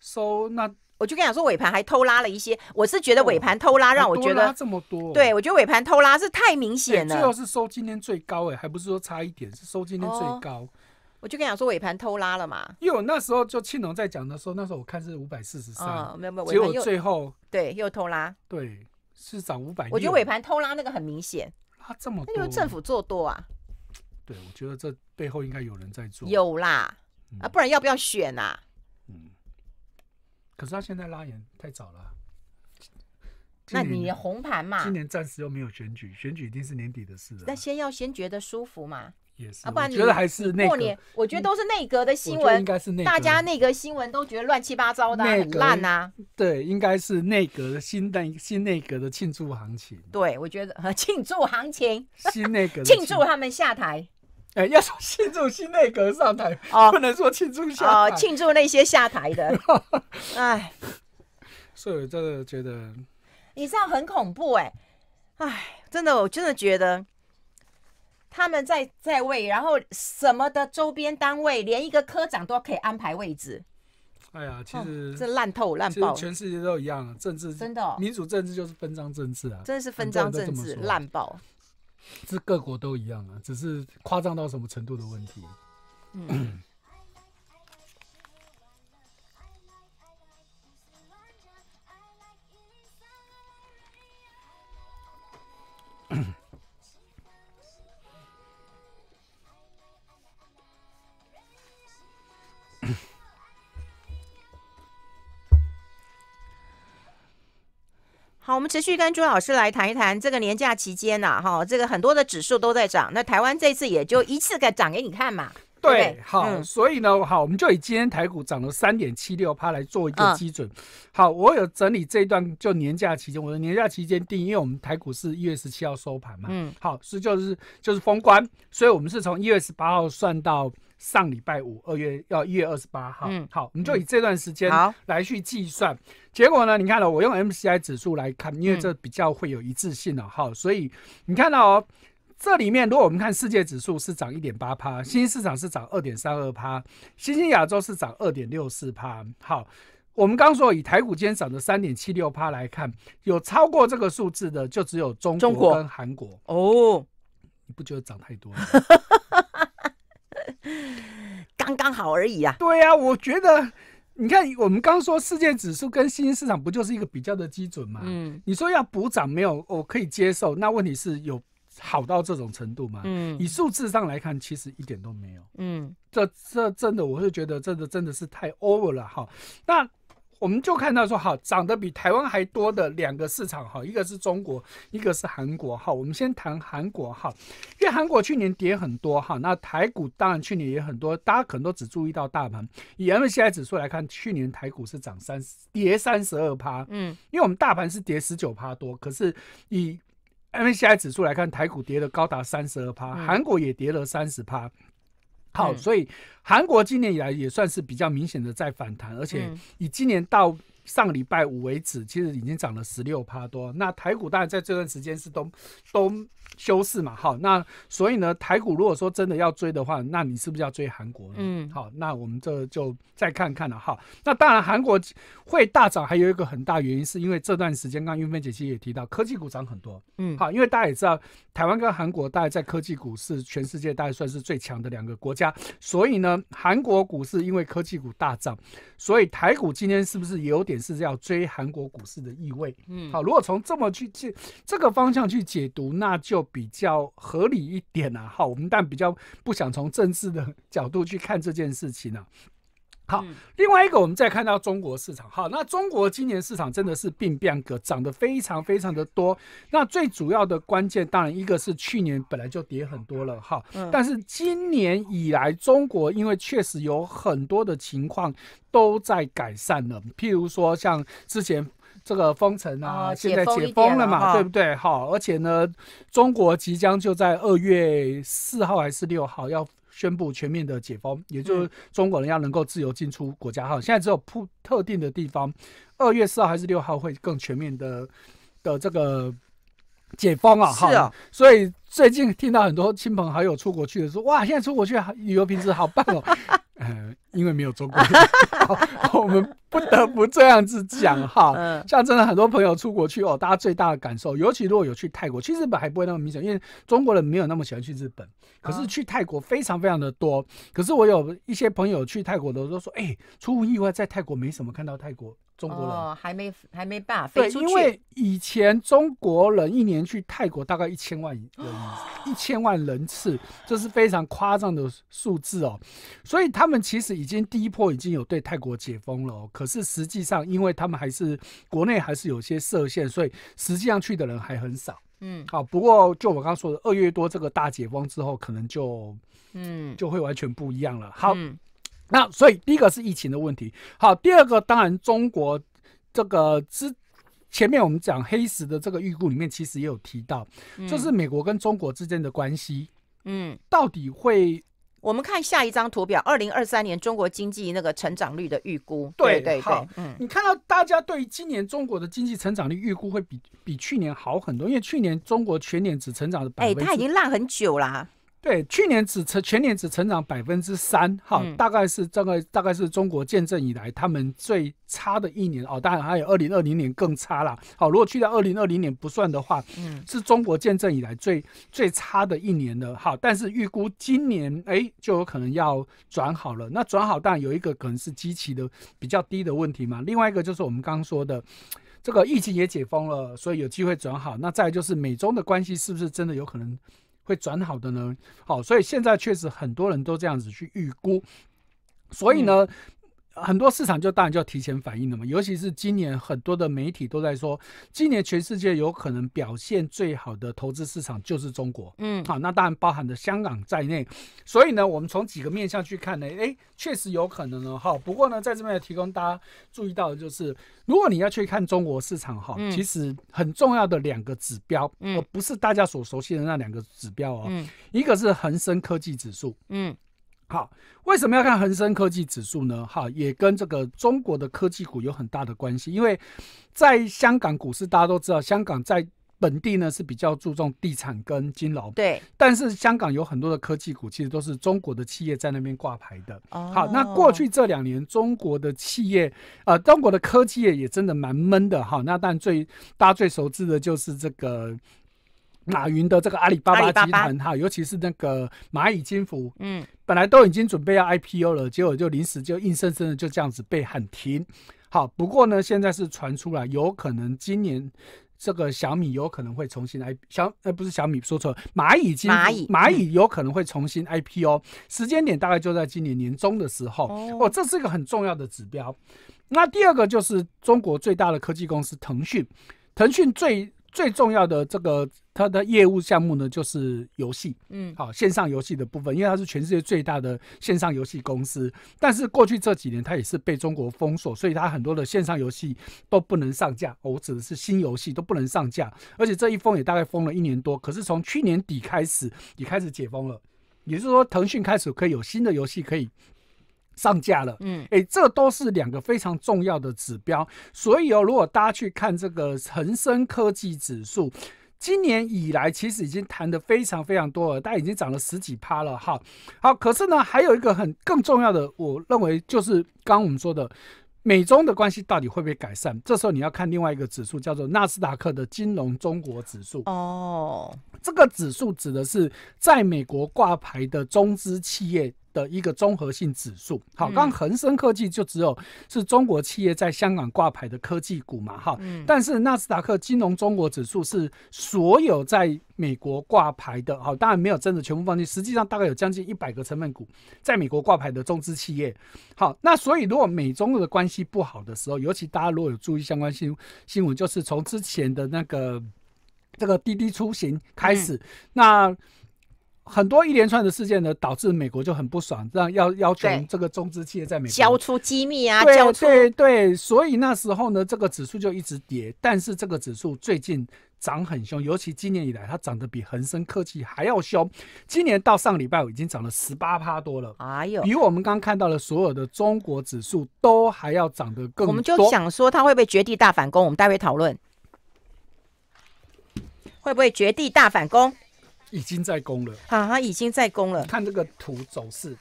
收那我就跟你讲说尾盘还偷拉了一些。我是觉得尾盘偷拉让我觉得这么多，对我觉得尾盘偷拉是太明显了。最后是收今天最高哎，还不是说差一点是收今天最高。我就跟你讲说，尾盘偷拉了嘛，因为我那时候就庆龙在讲的时候，那时候我看是五百四十三，没有没有，结果最后对又偷拉，对是涨五百，我觉得尾盘偷拉那个很明显，拉这么多，那就是政府做多啊，对，我觉得这背后应该有人在做，有啦，啊，不然要不要选啊？嗯，可是他现在拉远太早了，那你红盘嘛，今年暂时又没有选举，选举一定是年底的事，那先要先觉得舒服嘛。也是，我觉得还是内阁。我觉得都是内阁的新闻，应该是内大家内阁新闻都觉得乱七八糟的，很烂啊。对，应该是内阁的新内新内阁的庆祝行情。对，我觉得 (laughs) 庆祝行情。新内阁 (laughs) 庆祝他们下台。哎，要说 (laughs) 庆祝新内阁上台，哦，不能说庆祝下哦，庆祝那些下台的。哎，所以真的觉得，你这样很恐怖哎，哎，真的，我真的觉得。他们在在位，然后什么的周边单位，连一个科长都可以安排位置。哎呀，其实这烂透烂爆。全世界都一样，政治真的民主政治就是分赃政治啊，真的是分赃政治，烂爆。是各国都一样啊，只是夸张到什么程度的问题。嗯。我们持续跟朱老师来谈一谈这个年假期间呐，哈，这个很多的指数都在涨，那台湾这次也就一次个涨给你看嘛。对，好，所以呢，好，我们就以今天台股涨了三点七六趴来做一个基准。好，我有整理这一段，就年假期间，我的年假期间定，因为我们台股是一月十七号收盘嘛，嗯，好，是就是就是封关，所以我们是从一月十八号算到上礼拜五，二月要一月二十八号，嗯，好，我们就以这段时间来去计算。结果呢，你看了，我用 MCI 指数来看，因为这比较会有一致性哦，好，所以你看到。这里面，如果我们看世界指数是涨一点八趴，新兴市场是涨二点三二趴，新兴亚洲是涨二点六四趴。好，我们刚说以台股今天涨的三点七六趴来看，有超过这个数字的就只有中中国跟韩国哦。你不觉得涨太多了？(laughs) 刚刚好而已啊。对啊，我觉得你看我们刚说世界指数跟新兴市场不就是一个比较的基准嘛。嗯，你说要补涨没有，我可以接受。那问题是有。好到这种程度吗？嗯，以数字上来看，其实一点都没有。嗯，这这真的，我是觉得这个真的是太 over 了哈。那我们就看到说，哈，涨得比台湾还多的两个市场哈，一个是中国，一个是韩国哈。我们先谈韩国哈，因为韩国去年跌很多哈。那台股当然去年也很多，大家可能都只注意到大盘。以 M C I 指数来看，去年台股是涨三跌三十二趴，嗯，因为我们大盘是跌十九趴多，可是以 m A c i 指数来看，台股跌了高达三十二趴，韩国也跌了三十趴。好，所以韩国今年以来也算是比较明显的在反弹，而且以今年到。上礼拜五为止，其实已经涨了十六趴多。那台股当然在这段时间是都都休市嘛，好，那所以呢，台股如果说真的要追的话，那你是不是要追韩国？嗯，好，那我们这就再看看了，哈。那当然韩国会大涨，还有一个很大原因是因为这段时间刚玉飞姐姐也提到，科技股涨很多，嗯，好，因为大家也知道，台湾跟韩国大概在科技股是全世界大概算是最强的两个国家，所以呢，韩国股市因为科技股大涨，所以台股今天是不是有点？是要追韩国股市的意味，嗯，好，如果从这么去解这个方向去解读，那就比较合理一点了。好，我们但比较不想从政治的角度去看这件事情呢。好，另外一个我们再看到中国市场，好，那中国今年市场真的是并变革，涨得非常非常的多。那最主要的关键，当然一个是去年本来就跌很多了，哈，嗯，但是今年以来，中国因为确实有很多的情况都在改善了，譬如说像之前这个封城啊，现在解封了嘛，对不对？好，而且呢，中国即将就在二月四号还是六号要。宣布全面的解封，也就是中国人要能够自由进出国家哈。现在只有铺特定的地方，二月四号还是六号会更全面的的这个。解封了哈，所以最近听到很多亲朋好友出国去的说，哇，现在出国去旅游品质好棒哦。嗯，(laughs) 因为没有中国人，(laughs) 我们不得不这样子讲哈。像真的很多朋友出国去哦，大家最大的感受，尤其如果有去泰国，去日本还不会那么明显，因为中国人没有那么喜欢去日本。可是去泰国非常非常的多。可是我有一些朋友去泰国的都说，哎，出乎意外，在泰国没什么看到泰国。中国人还没还没办飞出去，对，因为以前中国人一年去泰国大概一千万人，(gasps) 一千万人次，这是非常夸张的数字哦。所以他们其实已经第一波已经有对泰国解封了，可是实际上，因为他们还是国内还是有些设限，所以实际上去的人还很少。嗯，好，不过就我刚刚说的，二月多这个大解封之后，可能就嗯就会完全不一样了。好。那所以第一个是疫情的问题，好，第二个当然中国这个之前面我们讲黑石的这个预估里面其实也有提到，就是美国跟中国之间的关系，嗯，到底会？我们看下一张图表，二零二三年中国经济那个成长率的预估，对对对，嗯，你看到大家对于今年中国的经济成长率预估会比比去年好很多，因为去年中国全年只成长的，哎，它已经烂很久啦。对，去年只成全年只成长百分之三，哈，大概是这个大概是中国建证以来他们最差的一年哦，当然还有二零二零年更差了。好，如果去掉二零二零年不算的话，嗯，是中国建证以来最最差的一年了，哈。但是预估今年哎，就有可能要转好了。那转好，当然有一个可能是机器的比较低的问题嘛，另外一个就是我们刚刚说的这个疫情也解封了，所以有机会转好。那再就是美中的关系是不是真的有可能？会转好的呢，好，所以现在确实很多人都这样子去预估，所以呢。很多市场就当然就要提前反应了嘛，尤其是今年很多的媒体都在说，今年全世界有可能表现最好的投资市场就是中国，嗯，好，那当然包含着香港在内。所以呢，我们从几个面向去看呢，哎，确实有可能呢，哈。不过呢，在这边要提供大家注意到的就是，如果你要去看中国市场，哈，其实很重要的两个指标，嗯，不是大家所熟悉的那两个指标哦。嗯，一个是恒生科技指数，嗯。好，为什么要看恒生科技指数呢？哈，也跟这个中国的科技股有很大的关系。因为在香港股市，大家都知道，香港在本地呢是比较注重地产跟金融，对。但是香港有很多的科技股，其实都是中国的企业在那边挂牌的。好，那过去这两年，中国的企业，呃，中国的科技业也真的蛮闷的。哈，那但最大家最熟知的就是这个。马云的这个阿里巴巴集团哈，尤其是那个蚂蚁金服，嗯，本来都已经准备要 IPO 了，结果就临时就硬生生的就这样子被喊停。好，不过呢，现在是传出来有可能今年这个小米有可能会重新来小，呃不是小米，说错了，蚂蚁金蚂蚁蚂蚁有可能会重新 IPO，时间点大概就在今年年中的时候。哦，这是一个很重要的指标。那第二个就是中国最大的科技公司腾讯，腾讯最。最重要的这个它的业务项目呢，就是游戏，嗯，好，线上游戏的部分，因为它是全世界最大的线上游戏公司。但是过去这几年，它也是被中国封锁，所以它很多的线上游戏都不能上架。我指的是新游戏都不能上架，而且这一封也大概封了一年多。可是从去年底开始，也开始解封了，也就是说，腾讯开始可以有新的游戏可以。上架了，嗯，哎，这都是两个非常重要的指标。所以哦，如果大家去看这个恒生科技指数，今年以来其实已经谈的非常非常多了，大家已经涨了十几趴了哈。好，可是呢，还有一个很更重要的，我认为就是刚刚我们说的美中的关系到底会不会改善？这时候你要看另外一个指数，叫做纳斯达克的金融中国指数。哦，这个指数指的是在美国挂牌的中资企业。的一个综合性指数，好，刚恒生科技就只有是中国企业在香港挂牌的科技股嘛，哈，但是纳斯达克金融中国指数是所有在美国挂牌的，好，当然没有真的全部放进，实际上大概有将近一百个成分股在美国挂牌的中资企业，好，那所以如果美中的关系不好的时候，尤其大家如果有注意相关新新闻，就是从之前的那个这个滴滴出行开始，那。很多一连串的事件呢，导致美国就很不爽，让要要求这个中资企业在美国交出机密啊。对对对，所以那时候呢，这个指数就一直跌。但是这个指数最近涨很凶，尤其今年以来它涨得比恒生科技还要凶。今年到上礼拜已经涨了十八趴多了，哎呦，比我们刚看到的所有的中国指数都还要涨得更。我们就想说它会不会绝地大反攻？我们待会讨论，会不会绝地大反攻？已经在攻了，啊哈，已经在攻了。看这个图走势，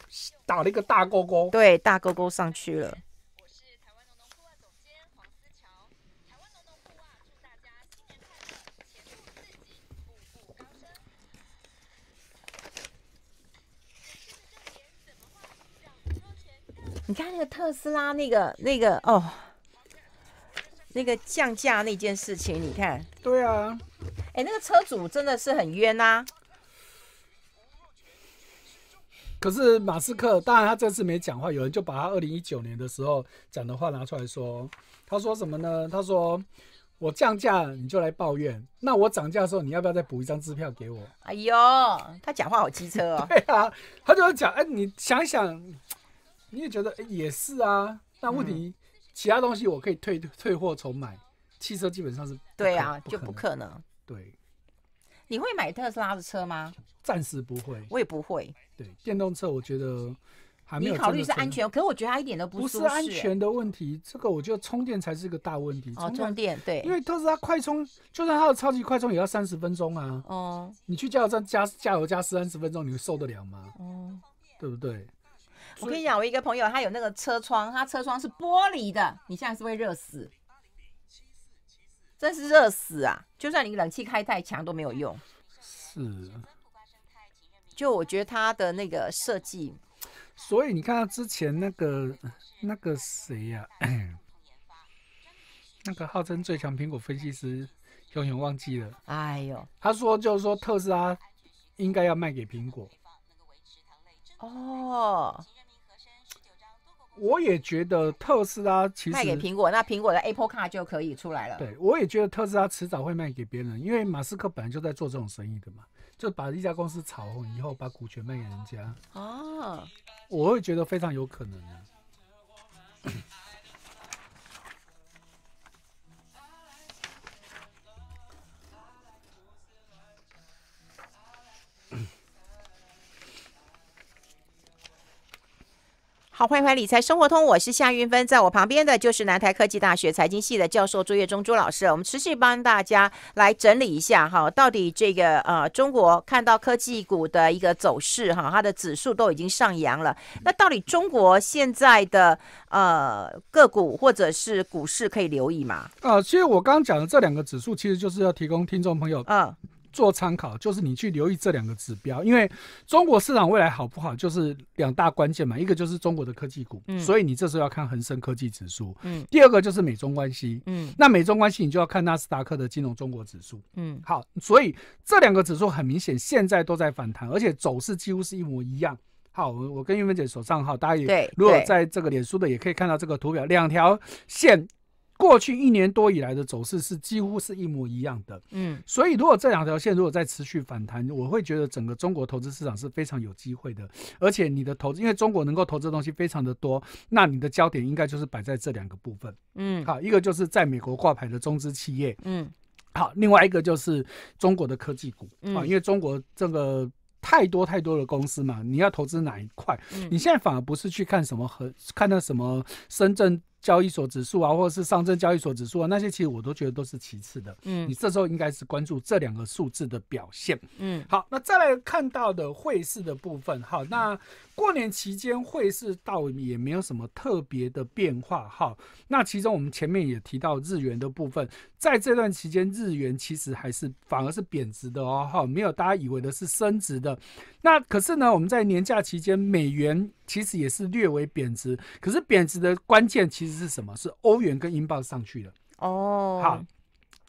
打了一个大勾勾，对，大勾勾上去了。我是台湾户总监黄思台湾户祝大家新年快乐，前步步高升。你看那个特斯拉那个那个哦，那个降价那件事情，你看，对啊，哎，那个车主真的是很冤呐。可是马斯克，当然他这次没讲话，有人就把他二零一九年的时候讲的话拿出来说。他说什么呢？他说我降价你就来抱怨，那我涨价的时候你要不要再补一张支票给我？哎呦，他讲话好机车哦。(laughs) 对啊，他就要讲，哎，你想一想，你也觉得也是啊。那问题，其他东西我可以退退货重买，汽车基本上是。对啊，就不可能。对。你会买特斯拉的车吗？暂时不会，我也不会。对，电动车我觉得还没有。你考虑是安全，可是我觉得它一点都不不是安全的问题，这个我觉得充电才是一个大问题。哦，充电对。因为特斯拉快充，就算它的超级快充也要三十分钟啊。哦。你去加油站加加油加三十分钟，你会受得了吗？哦。对不对？我跟你讲，我一个朋友，他有那个车窗，他车窗是玻璃的，你现在是会热死。真是热死啊！就算你冷气开太强都没有用。是。就我觉得它的那个设计。所以你看到之前那个那个谁呀？(clears throat) 那个号称最强苹果分析师，永远忘记了。哎呦，他说就是说特斯拉应该要卖给苹果。哦。我也觉得特斯拉其实卖给苹果，那苹果的 Apple Car 就可以出来了。对，我也觉得特斯拉迟早会卖给别人，因为马斯克本来就在做这种生意的嘛，就把一家公司炒红以后，把股权卖给人家。哦，我会觉得非常有可能好，欢迎回来《理财生活通》，我是夏云芬，在我旁边的就是南台科技大学财经系的教授朱月忠朱老师。我们持续帮大家来整理一下，哈，到底这个呃，中国看到科技股的一个走势，哈，它的指数都已经上扬了。那到底中国现在的呃个股或者是股市可以留意吗？啊，其实我刚刚讲的这两个指数，其实就是要提供听众朋友，嗯。做参考就是你去留意这两个指标，因为中国市场未来好不好就是两大关键嘛，一个就是中国的科技股，所以你这时候要看恒生科技指数，嗯，第二个就是美中关系，嗯，那美中关系你就要看纳斯达克的金融中国指数，嗯，好，所以这两个指数很明显现在都在反弹，而且走势几乎是一模一样。好，我我跟玉芬姐手上哈，大家也如果在这个脸书的也可以看到这个图表，两条线。过去一年多以来的走势是几乎是一模一样的，嗯，所以如果这两条线如果在持续反弹，我会觉得整个中国投资市场是非常有机会的。而且你的投资，因为中国能够投资的东西非常的多，那你的焦点应该就是摆在这两个部分，嗯，好，一个就是在美国挂牌的中资企业，嗯，好，另外一个就是中国的科技股，啊，因为中国这个太多太多的公司嘛，你要投资哪一块？你现在反而不是去看什么和看那什么深圳。交易所指数啊，或者是上证交易所指数啊，那些其实我都觉得都是其次的。嗯，你这时候应该是关注这两个数字的表现。嗯，好，那再来看到的汇市的部分，好，那。过年期间汇市倒也没有什么特别的变化哈。那其中我们前面也提到日元的部分，在这段期间日元其实还是反而是贬值的哦哈，没有大家以为的是升值的。那可是呢，我们在年假期间美元其实也是略微贬值，可是贬值的关键其实是什么？是欧元跟英镑上去了哦。好。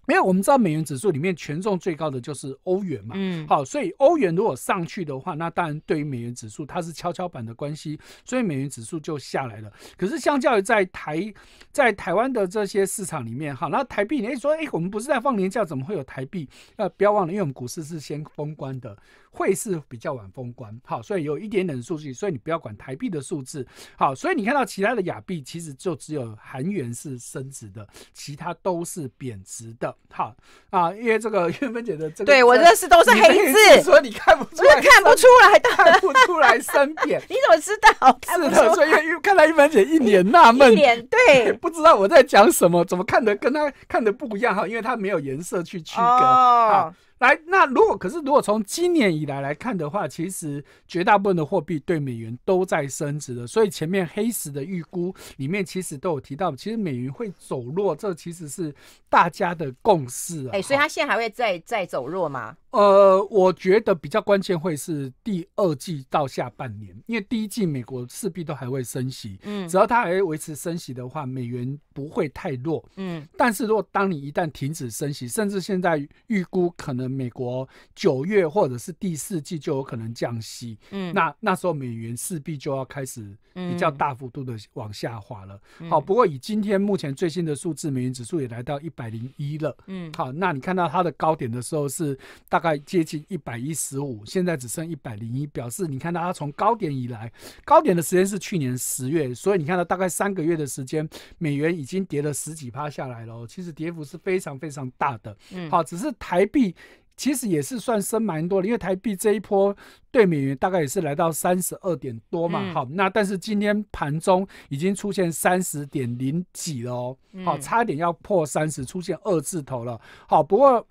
没有，我们知道美元指数里面权重最高的就是欧元嘛。嗯，好，所以欧元如果上去的话，那当然对于美元指数它是跷跷板的关系，所以美元指数就下来了。可是相较于在台在台湾的这些市场里面哈，那台币，你说，哎我们不是在放年假，怎么会有台币？呃，不要忘了，因为我们股市是先封关的。会是比较晚封关，好，所以有一点冷数据，所以你不要管台币的数字，好，所以你看到其他的亚币，其实就只有韩元是升值的，其他都是贬值的，好啊，因为这个月芬姐的这个，对我认识都是黑字，所以你看不出来，看不出来，看不出来升贬，(laughs) 你怎么知道？是的，所以看到一芬姐一脸纳 (laughs) 闷，一脸对，(laughs) 不知道我在讲什么，怎么看的跟他看的不一样哈，因为她没有颜色去区隔。来，那如果可是如果从今年以来来看的话，其实绝大部分的货币对美元都在升值的，所以前面黑石的预估里面其实都有提到，其实美元会走弱，这其实是大家的共识啊。哎，所以它现在还会再再走弱吗？呃，我觉得比较关键会是第二季到下半年，因为第一季美国势必都还会升息，嗯，只要它还维持升息的话，美元不会太弱，嗯，但是如果当你一旦停止升息，甚至现在预估可能美国九月或者是第四季就有可能降息，嗯，那那时候美元势必就要开始比较大幅度的往下滑了。好，不过以今天目前最新的数字，美元指数也来到一百零一了，嗯，好，那你看到它的高点的时候是大概。在接近一百一十五，现在只剩一百零一，表示你看到它从高点以来，高点的时间是去年十月，所以你看到大概三个月的时间，美元已经跌了十几趴下来了，其实跌幅是非常非常大的。嗯，好，只是台币其实也是算升蛮多的，因为台币这一波对美元大概也是来到三十二点多嘛。好，那但是今天盘中已经出现三十点零几了，哦，好，差点要破三十，出现二字头了。好，不过。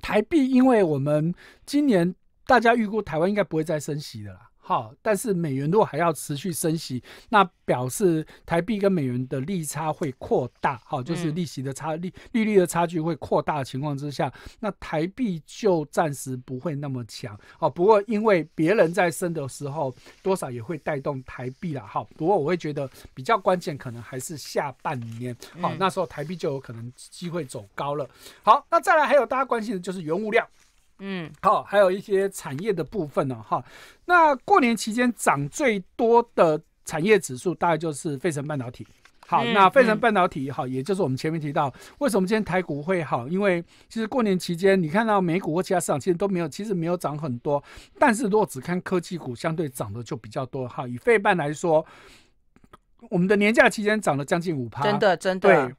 台币，因为我们今年大家预估台湾应该不会再升息的啦。好，但是美元如果还要持续升息，那表示台币跟美元的利差会扩大，好，就是利息的差利利率的差距会扩大的情况之下，那台币就暂时不会那么强，哦，不过因为别人在升的时候，多少也会带动台币啦，好，不过我会觉得比较关键可能还是下半年，好，那时候台币就有可能机会走高了，好，那再来还有大家关心的就是原物料。嗯，好，还有一些产业的部分呢，哈。那过年期间涨最多的产业指数，大概就是费城半导体。好，那费城半导体也好，也就是我们前面提到，为什么今天台股会好？因为其实过年期间，你看到美股或其他市场其实都没有，其实没有涨很多。但是如果只看科技股，相对涨的就比较多哈。以费半来说，我们的年假期间涨了将近五趴，真的，真的，对。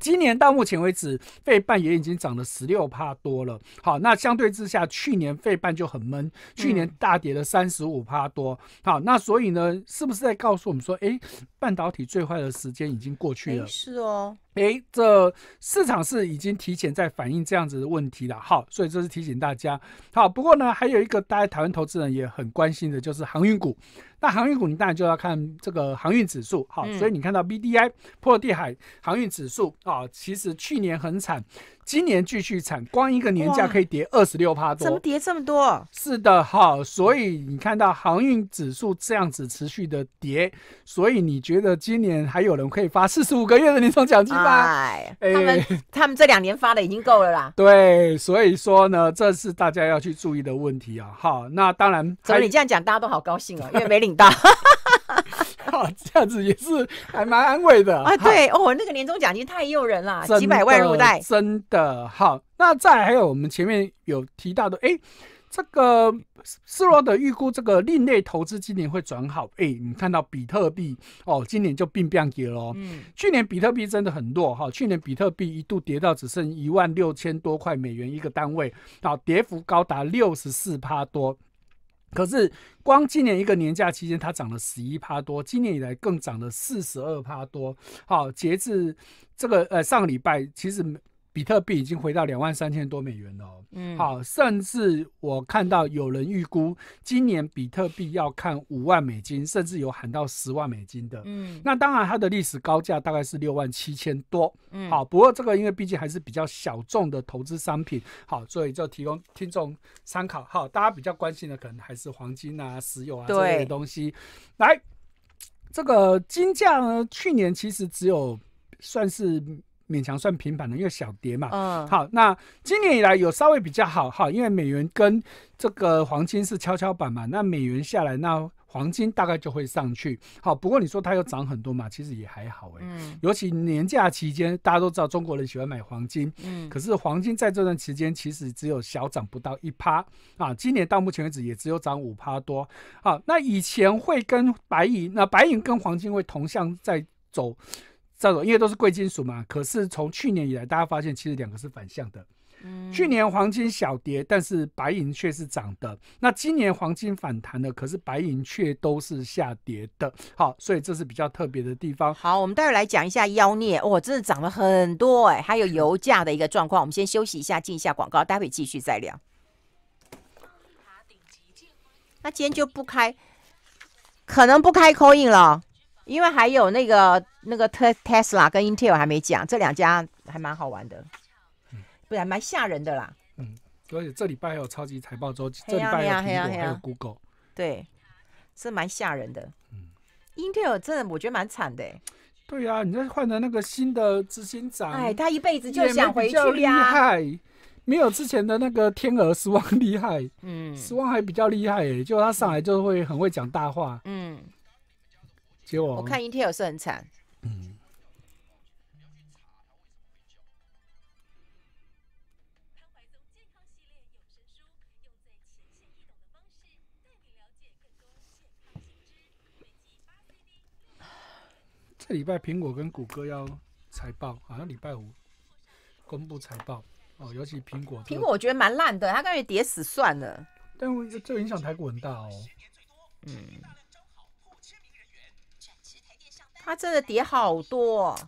今年到目前为止，费半也已经涨了十六趴多了。好，那相对之下，去年费半就很闷，去年大跌了三十五趴多。好，那所以呢，是不是在告诉我们说，哎，半导体最坏的时间已经过去了？是哦。哎，这市场是已经提前在反映这样子的问题了，好，所以这是提醒大家。好，不过呢，还有一个大家台湾投资人也很关心的就是航运股。那航运股，你当然就要看这个航运指数，好，所以你看到 BDI 破地海航运指数啊，其实去年很惨。今年继续产，光一个年假可以叠二十六趴多，怎么叠这么多？是的，好，所以你看到航运指数这样子持续的跌，所以你觉得今年还有人可以发四十五个月的年终奖金吗？他们他们这两年发的已经够了啦。(laughs) 对，所以说呢，这是大家要去注意的问题啊。好，那当然，怎么你这样讲，大家都好高兴哦，因为没领到。(laughs) 这样子也是还蛮安慰的啊！对哦，那个年终奖金太诱人了，几百万入袋，真的好。那再还有我们前面有提到的，哎，这个斯罗德预估这个另类投资今年会转好。哎，你看到比特币哦，今年就并不要紧了。嗯，去年比特币真的很弱哈，去年比特币一度跌到只剩一万六千多块美元一个单位，啊，跌幅高达六十四趴多。可是，光今年一个年假期间，它涨了十一趴多；今年以来更涨了四十二趴多。好，截至这个呃上个礼拜，其实。比特币已经回到两万三千多美元了，嗯，好，甚至我看到有人预估今年比特币要看五万美金，甚至有喊到十万美金的，嗯，那当然它的历史高价大概是六万七千多，嗯，好，不过这个因为毕竟还是比较小众的投资商品，好，所以就提供听众参考，好，大家比较关心的可能还是黄金啊、石油啊这类的东西，来，这个金价呢，去年其实只有算是。勉强算平板的，因为小跌嘛。嗯。好，那今年以来有稍微比较好，哈，因为美元跟这个黄金是跷跷板嘛。那美元下来，那黄金大概就会上去。好，不过你说它又涨很多嘛，其实也还好哎。嗯。尤其年假期间，大家都知道中国人喜欢买黄金。嗯。可是黄金在这段期间其实只有小涨不到一趴啊，今年到目前为止也只有涨五趴多。好，那以前会跟白银，那白银跟黄金会同向在走。赵总，因为都是贵金属嘛，可是从去年以来，大家发现其实两个是反向的。去年黄金小跌，但是白银却是涨的。那今年黄金反弹了，可是白银却都是下跌的。好，所以这是比较特别的地方。好，我们待会来讲一下妖孽，哇，真的涨了很多哎！还有油价的一个状况，我们先休息一下，进一下广告，待会继续再聊。那今天就不开，可能不开 c 印了。因为还有那个那个 Tesla 跟 Intel 还没讲，这两家还蛮好玩的，不然蛮吓人的啦。嗯，而且这礼拜还有超级财报周，这礼拜有苹果还有 Google，对，是蛮吓人的。嗯，Intel 真的我觉得蛮惨的。对啊，你这换了那个新的执行长，哎，他一辈子就想回去呀。比厉害，没有之前的那个天鹅失望厉害。嗯，失望还比较厉害，就他上来就会很会讲大话。嗯。我看 Intel 是很惨。嗯。这礼拜苹果跟谷歌要财报，好像礼拜五公布财报哦。尤其苹果，苹果我觉得蛮烂的，它感觉跌死算了。但这影响台股很大哦。嗯。他真的跌好多，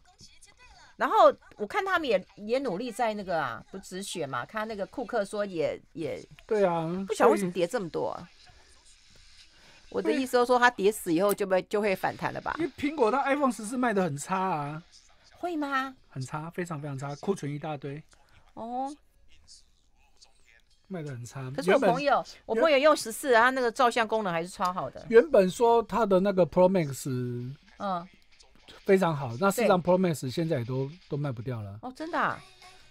然后我看他们也也努力在那个啊，不止血嘛。看那个库克说也也对啊，不晓得为什么跌这么多。我的意思说，他跌死以后就被就会反弹了吧？因为苹果的 iPhone 十四卖的很差啊。会吗？很差，非常非常差，库存一大堆。哦，卖的很差。可是我朋友，我朋友用十四，他那个照相功能还是超好的。原本说他的那个 Pro Max，嗯。非常好，那四张 Pro Max 现在也都都卖不掉了哦，真的，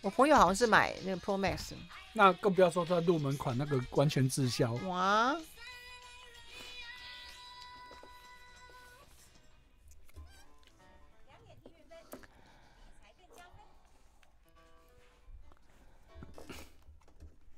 我朋友好像是买那个 Pro Max，那更不要说它入门款那个完全滞销哇。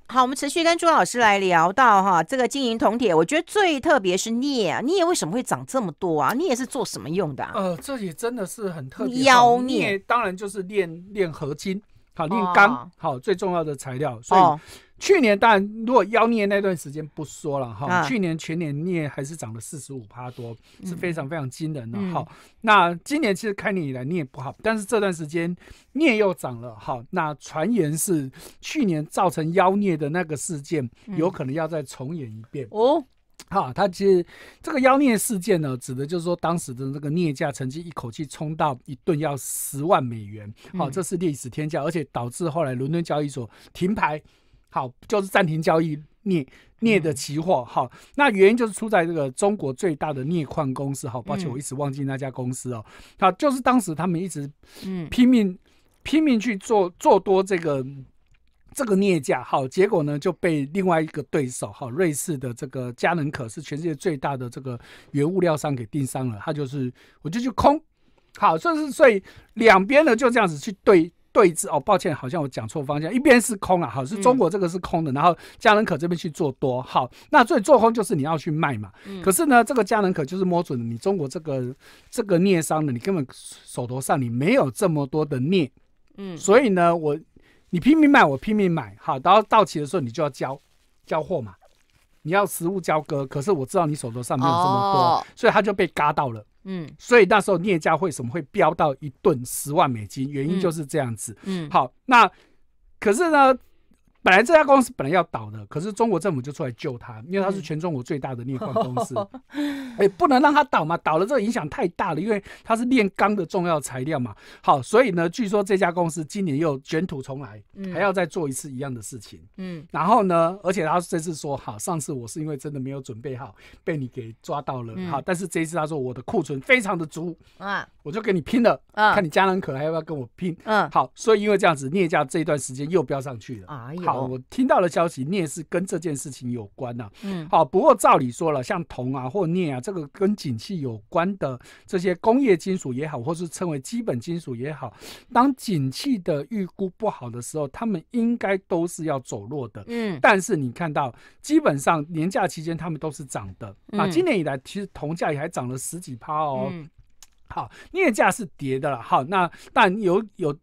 好，我们持续跟朱老师来聊到哈，这个金银铜铁，我觉得最特别是镍啊，镍为什么会涨这么多啊？镍是做什么用的啊？呃，这也真的是很特别，妖镍，当然就是炼炼合金，好炼钢，好最重要的材料，所以。去年当然，如果妖孽那段时间不说了哈，去年全年镍还是涨了四十五帕多，是非常非常惊人的哈。那今年其实开年以来也不好，但是这段时间镍又涨了哈。那传言是去年造成妖孽的那个事件有可能要再重演一遍哦。好，他其实这个妖孽事件呢，指的就是说当时的那个镍价曾经一口气冲到一吨要十万美元，好，这是历史天价，而且导致后来伦敦交易所停牌。好，就是暂停交易镍镍的期货。好，那原因就是出在这个中国最大的镍矿公司。好，抱歉，我一直忘记那家公司哦。好，就是当时他们一直拼命拼命去做做多这个这个镍价。好，结果呢就被另外一个对手哈瑞士的这个佳能可，是全世界最大的这个原物料商给盯上了。他就是我就去空。好，所是所以两边呢就这样子去对。对一次哦，抱歉，好像我讲错方向。一边是空啊，好，是中国这个是空的，然后佳能可这边去做多，好，那所以做空就是你要去卖嘛。可是呢，这个佳能可就是摸准你中国这个这个镍商的，你根本手头上你没有这么多的镍，嗯，所以呢，我你拼命卖，我拼命买，好，然后到期的时候你就要交交货嘛，你要实物交割。可是我知道你手头上没有这么多，所以他就被嘎到了。嗯，所以那时候镍价为什么会飙到一吨十万美金？原因就是这样子。嗯，好，那可是呢？本来这家公司本来要倒的，可是中国政府就出来救他，因为他是全中国最大的镍矿公司，(laughs) 哎，不能让他倒嘛，倒了这个影响太大了，因为它是炼钢的重要材料嘛。好，所以呢，据说这家公司今年又卷土重来，还要再做一次一样的事情。嗯，然后呢，而且他这次说，好，上次我是因为真的没有准备好，被你给抓到了哈，但是这一次他说我的库存非常的足啊。我就跟你拼了，看你家人可还要不要跟我拼？嗯，好，所以因为这样子镍价这一段时间又飙上去了。好，我听到了消息，镍是跟这件事情有关呐。嗯，好，不过照理说了，像铜啊或镍啊这个跟景气有关的这些工业金属也好，或是称为基本金属也好，当景气的预估不好的时候，他们应该都是要走弱的。嗯，但是你看到基本上年假期间他们都是涨的。那今年以来，其实铜价也还涨了十几趴哦。好，镍价是跌的了。好，那但有有。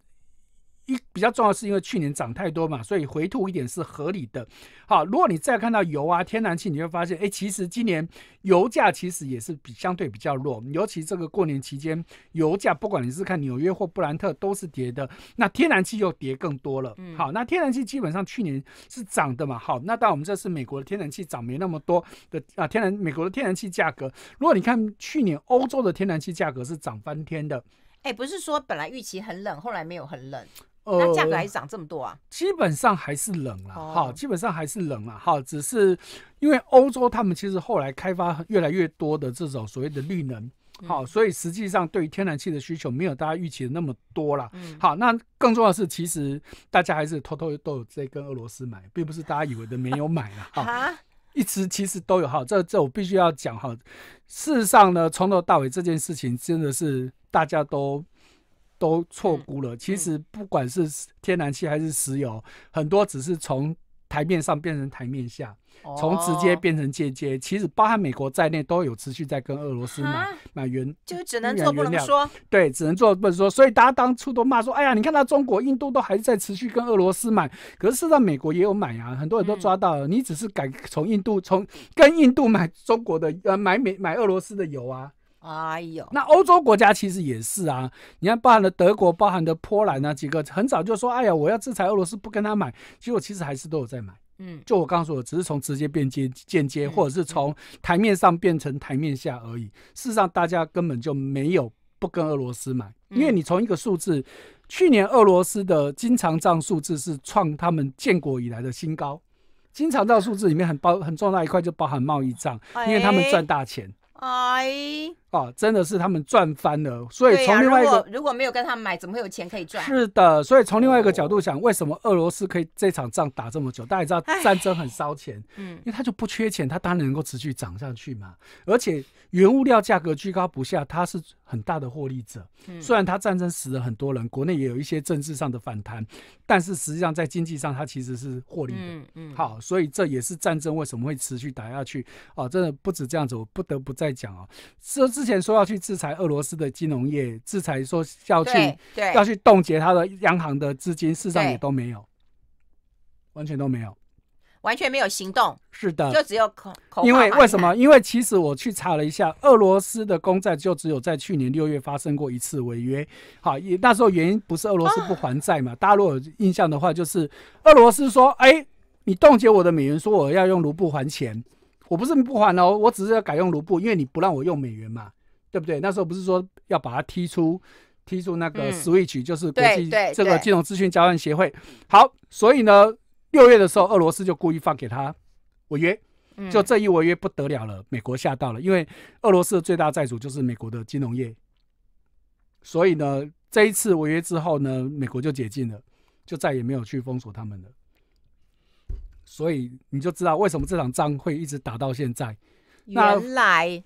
一比较重要是，因为去年涨太多嘛，所以回吐一点是合理的。好，如果你再看到油啊、天然气，你会发现，哎，其实今年油价其实也是比相对比较弱，尤其这个过年期间，油价不管你是看纽约或布兰特都是跌的，那天然气又跌更多了。好，那天然气基本上去年是涨的嘛。好，那到我们这次美国的天然气涨没那么多的啊，天然美国的天然气价格，如果你看去年欧洲的天然气价格是涨翻天的。哎，不是说本来预期很冷，后来没有很冷。那价格还是涨这么多啊？基本上还是冷了哈，基本上还是冷了哈。只是因为欧洲他们其实后来开发越来越多的这种所谓的绿能，好，所以实际上对于天然气的需求没有大家预期的那么多了。好，那更重要的是，其实大家还是偷偷都有在跟俄罗斯买，并不是大家以为的没有买了 (laughs) 哈。一直其实都有哈，这这我必须要讲哈。事实上呢，从头到尾这件事情真的是大家都。都错估了，其实不管是天然气还是石油，很多只是从台面上变成台面下，从直接变成间接。其实，包含美国在内，都有持续在跟俄罗斯买买原，就只能做不能说。对，只能做不能说。所以大家当初都骂说：“哎呀，你看到中国、印度都还在持续跟俄罗斯买，可是事实上美国也有买啊。”很多人都抓到了，你只是改从印度从跟印度买中国的呃买美买俄罗斯的油啊。哎呦，那欧洲国家其实也是啊，你看，包含了德国、包含的波兰啊几个，很早就说，哎呀，我要制裁俄罗斯，不跟他买。结果其实还是都有在买，嗯，就我刚说，的，只是从直接变间间接，或者是从台面上变成台面下而已。事实上，大家根本就没有不跟俄罗斯买，因为你从一个数字，去年俄罗斯的经常账数字是创他们建国以来的新高，经常账数字里面很包很重要一块就包含贸易账，因为他们赚大钱，哎。啊，真的是他们赚翻了，所以从另外一个如果没有跟他买，怎么会有钱可以赚？是的，所以从另外一个角度想，为什么俄罗斯可以这场仗打这么久？大家知道战争很烧钱，嗯，因为他就不缺钱，他当然能够持续涨上去嘛。而且原物料价格居高不下，他是很大的获利者。虽然他战争死了很多人，国内也有一些政治上的反弹，但是实际上在经济上，他其实是获利的。嗯嗯。好，所以这也是战争为什么会持续打下去啊！真的不止这样子，我不得不再讲啊，这是。之前说要去制裁俄罗斯的金融业，制裁说要去要去冻结他的央行的资金，事实上也都没有，完全都没有，完全没有行动。是的，就只有口口。因为为什么？因为其实我去查了一下，俄罗斯的公债就只有在去年六月发生过一次违约。好，也那时候原因不是俄罗斯不还债嘛？大家如果有印象的话，就是俄罗斯说：“哎，你冻结我的美元，说我要用卢布还钱，我不是不还哦，我只是要改用卢布，因为你不让我用美元嘛。”对不对？那时候不是说要把它踢出、踢出那个 s w i t c h 就是国际这个金融资讯交换协会。好，所以呢，六月的时候，俄罗斯就故意放给他违约，就这一违约不得了了，美国吓到了，因为俄罗斯的最大债主就是美国的金融业。所以呢，这一次违约之后呢，美国就解禁了，就再也没有去封锁他们了。所以你就知道为什么这场仗会一直打到现在。那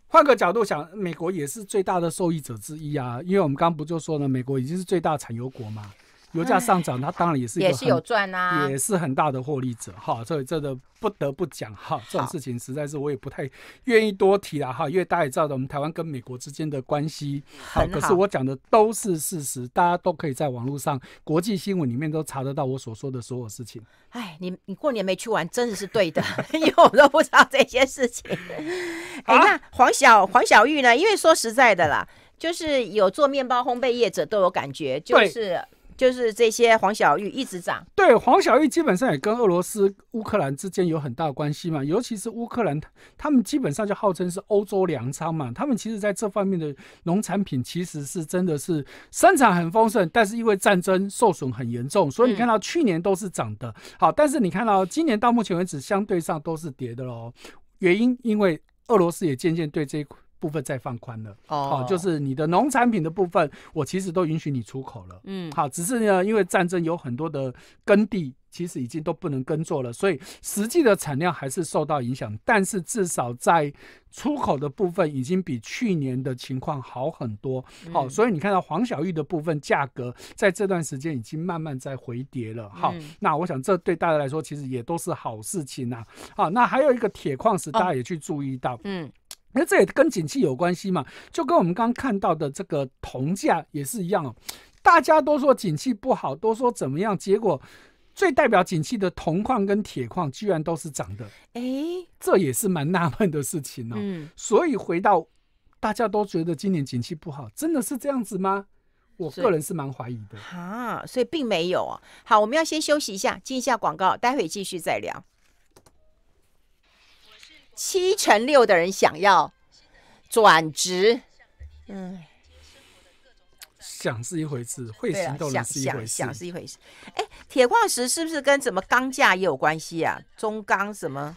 换个角度想，美国也是最大的受益者之一啊，因为我们刚不就说了，美国已经是最大产油国嘛。油价上涨，它当然也是也是有赚啊，也是很大的获利者哈。所以这个不得不讲哈，这种事情实在是我也不太愿意多提了哈，因为大家也知道我们台湾跟美国之间的关系。好，可是我讲的都是事实，大家都可以在网络上、国际新闻里面都查得到我所说的所有事情。哎，你你过年没去玩，真的是对的，(laughs) 因为我都不知道这些事情。你 (laughs) 看黄小黄小玉呢，因为说实在的啦，就是有做面包烘焙业者都有感觉，就是。就是这些黄小玉一直涨，对，黄小玉基本上也跟俄罗斯、乌克兰之间有很大关系嘛，尤其是乌克兰，他们基本上就号称是欧洲粮仓嘛，他们其实在这方面的农产品其实是真的是生产很丰盛，但是因为战争受损很严重，所以你看到去年都是涨的，好，但是你看到今年到目前为止相对上都是跌的喽，原因因为俄罗斯也渐渐对这块。部分再放宽了，哦，就是你的农产品的部分，我其实都允许你出口了，嗯，好，只是呢，因为战争有很多的耕地，其实已经都不能耕作了，所以实际的产量还是受到影响，但是至少在出口的部分已经比去年的情况好很多，好，所以你看到黄小玉的部分价格在这段时间已经慢慢在回跌了，好，那我想这对大家来说其实也都是好事情啊，好，那还有一个铁矿石，大家也去注意到，嗯。那这也跟景气有关系嘛？就跟我们刚刚看到的这个铜价也是一样哦。大家都说景气不好，都说怎么样，结果最代表景气的铜矿跟铁矿居然都是涨的。哎，这也是蛮纳闷的事情呢。嗯，所以回到大家都觉得今年景气不好，真的是这样子吗？我个人是蛮怀疑的。啊，所以并没有哦。好，我们要先休息一下，进一下广告，待会继续再聊。七乘六的人想要转职，嗯，想是一回事，会行动是一回事。想是一回事。哎，铁矿石是不是跟什么钢架也有关系啊？中钢什么？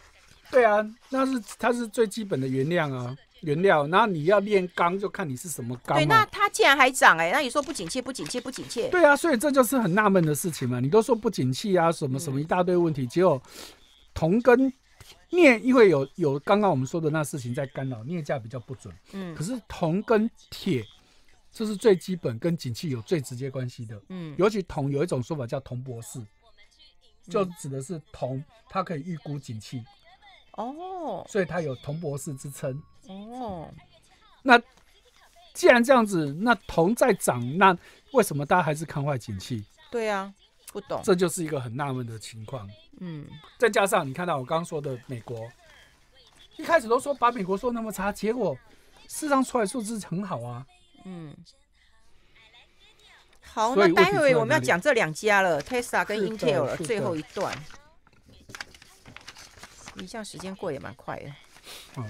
对啊，那是它是最基本的原料啊，原料。那你要炼钢，就看你是什么钢。对，那它竟然还涨哎！那你说不景气，不景气，不景气。对啊，所以这就是很纳闷的事情嘛。你都说不景气啊，什么什么一大堆问题，结果铜跟。镍因为有有刚刚我们说的那事情在干扰，镍价比较不准。嗯，可是铜跟铁，这是最基本跟景气有最直接关系的。嗯，尤其铜有一种说法叫“铜博士”，就指的是铜，它可以预估景气。哦，所以它有“铜博士”之称。哦，那既然这样子，那铜在涨，那为什么大家还是看坏景气？对呀。不懂，这就是一个很纳闷的情况。嗯，再加上你看到我刚刚说的美国，一开始都说把美国说那么差，结果事实上出来数字很好啊。嗯，好，那待会我们要讲这两家了，Tesla 跟 Intel 了，最后一段。一下时间过也蛮快的。哦，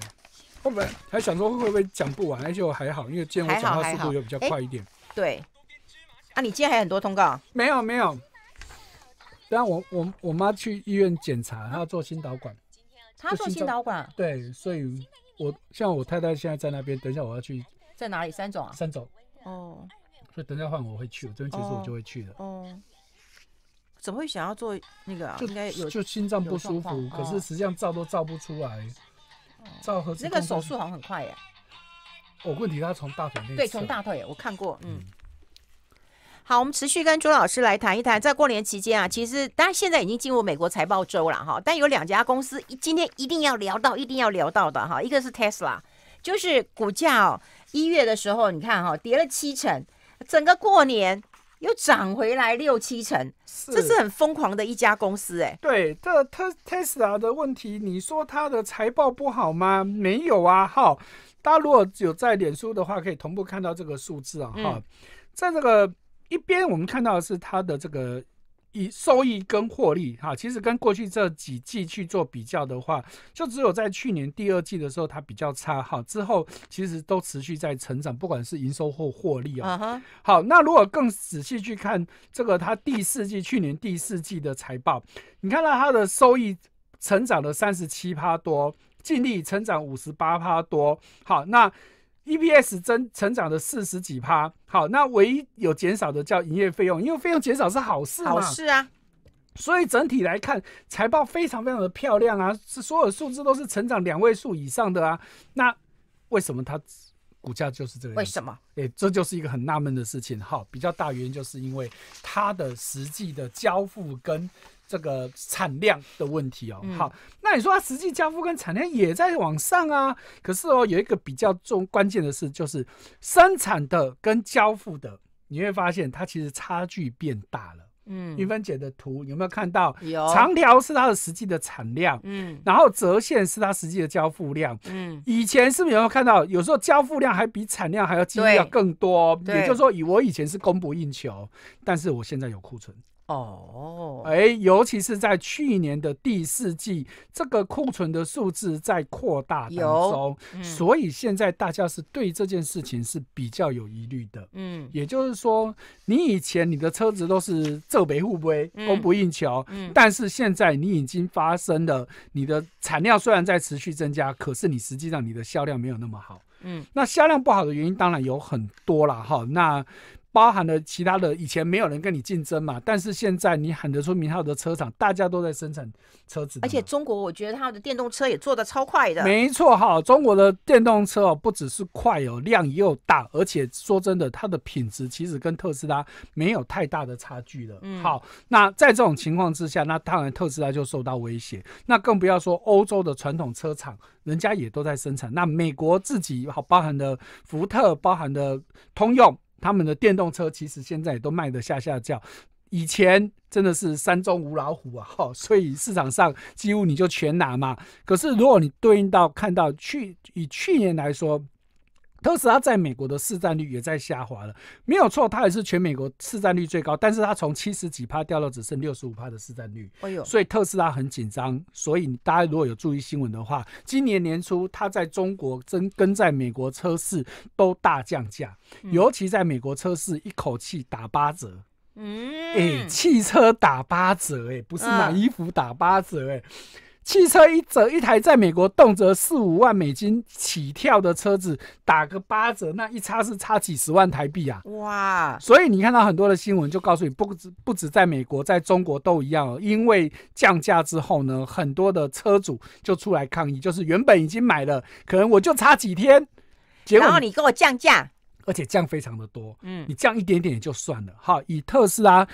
后面还想说会不会讲不完，就还好，因为今天我讲话速度又比较快一点。对，啊，你今天还有很多通告？没有，没有。但我我我妈去医院检查，她要做心导管。今天她做心导管。对，所以，我像我太太现在在那边，等一下我要去。在哪里？三种啊。三种。哦。所以等下换我会去，我这边结束我就会去的。哦。怎么会想要做那个啊？就应该有，就心脏不舒服，可是实际上照都照不出来。照和那个手术好像很快耶。哦，问题他从大腿。对，从大腿我看过，嗯。好，我们持续跟朱老师来谈一谈，在过年期间啊，其实当然现在已经进入美国财报周了哈，但有两家公司今天一定要聊到，一定要聊到的哈，一个是 Tesla，就是股价哦，一月的时候你看哈，跌了七成，整个过年又涨回来六七成，这是很疯狂的一家公司哎，对，这特特斯拉的问题，你说它的财报不好吗？没有啊，哈，大家如果有在脸书的话，可以同步看到这个数字啊哈，在这个。一边我们看到的是它的这个以收益跟获利哈，其实跟过去这几季去做比较的话，就只有在去年第二季的时候它比较差哈，之后其实都持续在成长，不管是营收或获利啊。好，那如果更仔细去看这个它第四季去年第四季的财报，你看到它的收益成长了三十七趴多，净利成长五十八趴多。好，那 EPS 增成长的四十几趴，好，那唯一有减少的叫营业费用，因为费用减少是好事嘛，好事啊，所以整体来看财报非常非常的漂亮啊，是所有数字都是成长两位数以上的啊，那为什么它股价就是这个？为什么？哎，这就是一个很纳闷的事情。好，比较大原因就是因为它的实际的交付跟。这个产量的问题哦，好，那你说它实际交付跟产量也在往上啊，可是哦，有一个比较重关键的事，就是生产的跟交付的，你会发现它其实差距变大了。嗯，玉芬姐的图有没有看到？有。长条是它的实际的产量，嗯，然后折线是它实际的交付量，嗯，以前是不是有没有看到？有时候交付量还比产量还要积要更多，也就是说以我以前是供不应求，但是我现在有库存。哦，哎，尤其是在去年的第四季，这个库存的数字在扩大当中，所以现在大家是对这件事情是比较有疑虑的。嗯，也就是说，你以前你的车子都是浙北沪杯供不应求，嗯，但是现在你已经发生了，你的产量虽然在持续增加，可是你实际上你的销量没有那么好。嗯，那销量不好的原因当然有很多了，哈，那。包含了其他的，以前没有人跟你竞争嘛，但是现在你喊得出名号的车厂，大家都在生产车子。而且中国，我觉得它的电动车也做的超快的。没错哈，中国的电动车哦，不只是快哦，量又大，而且说真的，它的品质其实跟特斯拉没有太大的差距了。嗯。好，那在这种情况之下，那当然特斯拉就受到威胁，那更不要说欧洲的传统车厂，人家也都在生产。那美国自己好包含的福特，包含的通用。他们的电动车其实现在也都卖的下下轿，以前真的是山中无老虎啊，(laughs) 所以市场上几乎你就全拿嘛。可是如果你对应到看到去以去年来说。特斯拉在美国的市占率也在下滑了，没有错，它也是全美国市占率最高，但是它从七十几趴掉到只剩六十五趴的市占率。哎呦，所以特斯拉很紧张。所以大家如果有注意新闻的话，今年年初它在中国、跟跟在美国车市都大降价，尤其在美国车市一口气打八折。嗯，哎，汽车打八折，哎，不是买衣服打八折，哎。汽车一折一台，在美国动辄四五万美金起跳的车子，打个八折，那一差是差几十万台币啊！哇！所以你看到很多的新闻，就告诉你，不止不止在美国，在中国都一样。因为降价之后呢，很多的车主就出来抗议，就是原本已经买了，可能我就差几天，结果你给我降价，而且降非常的多。嗯，你降一点点也就算了，好，以特斯拉。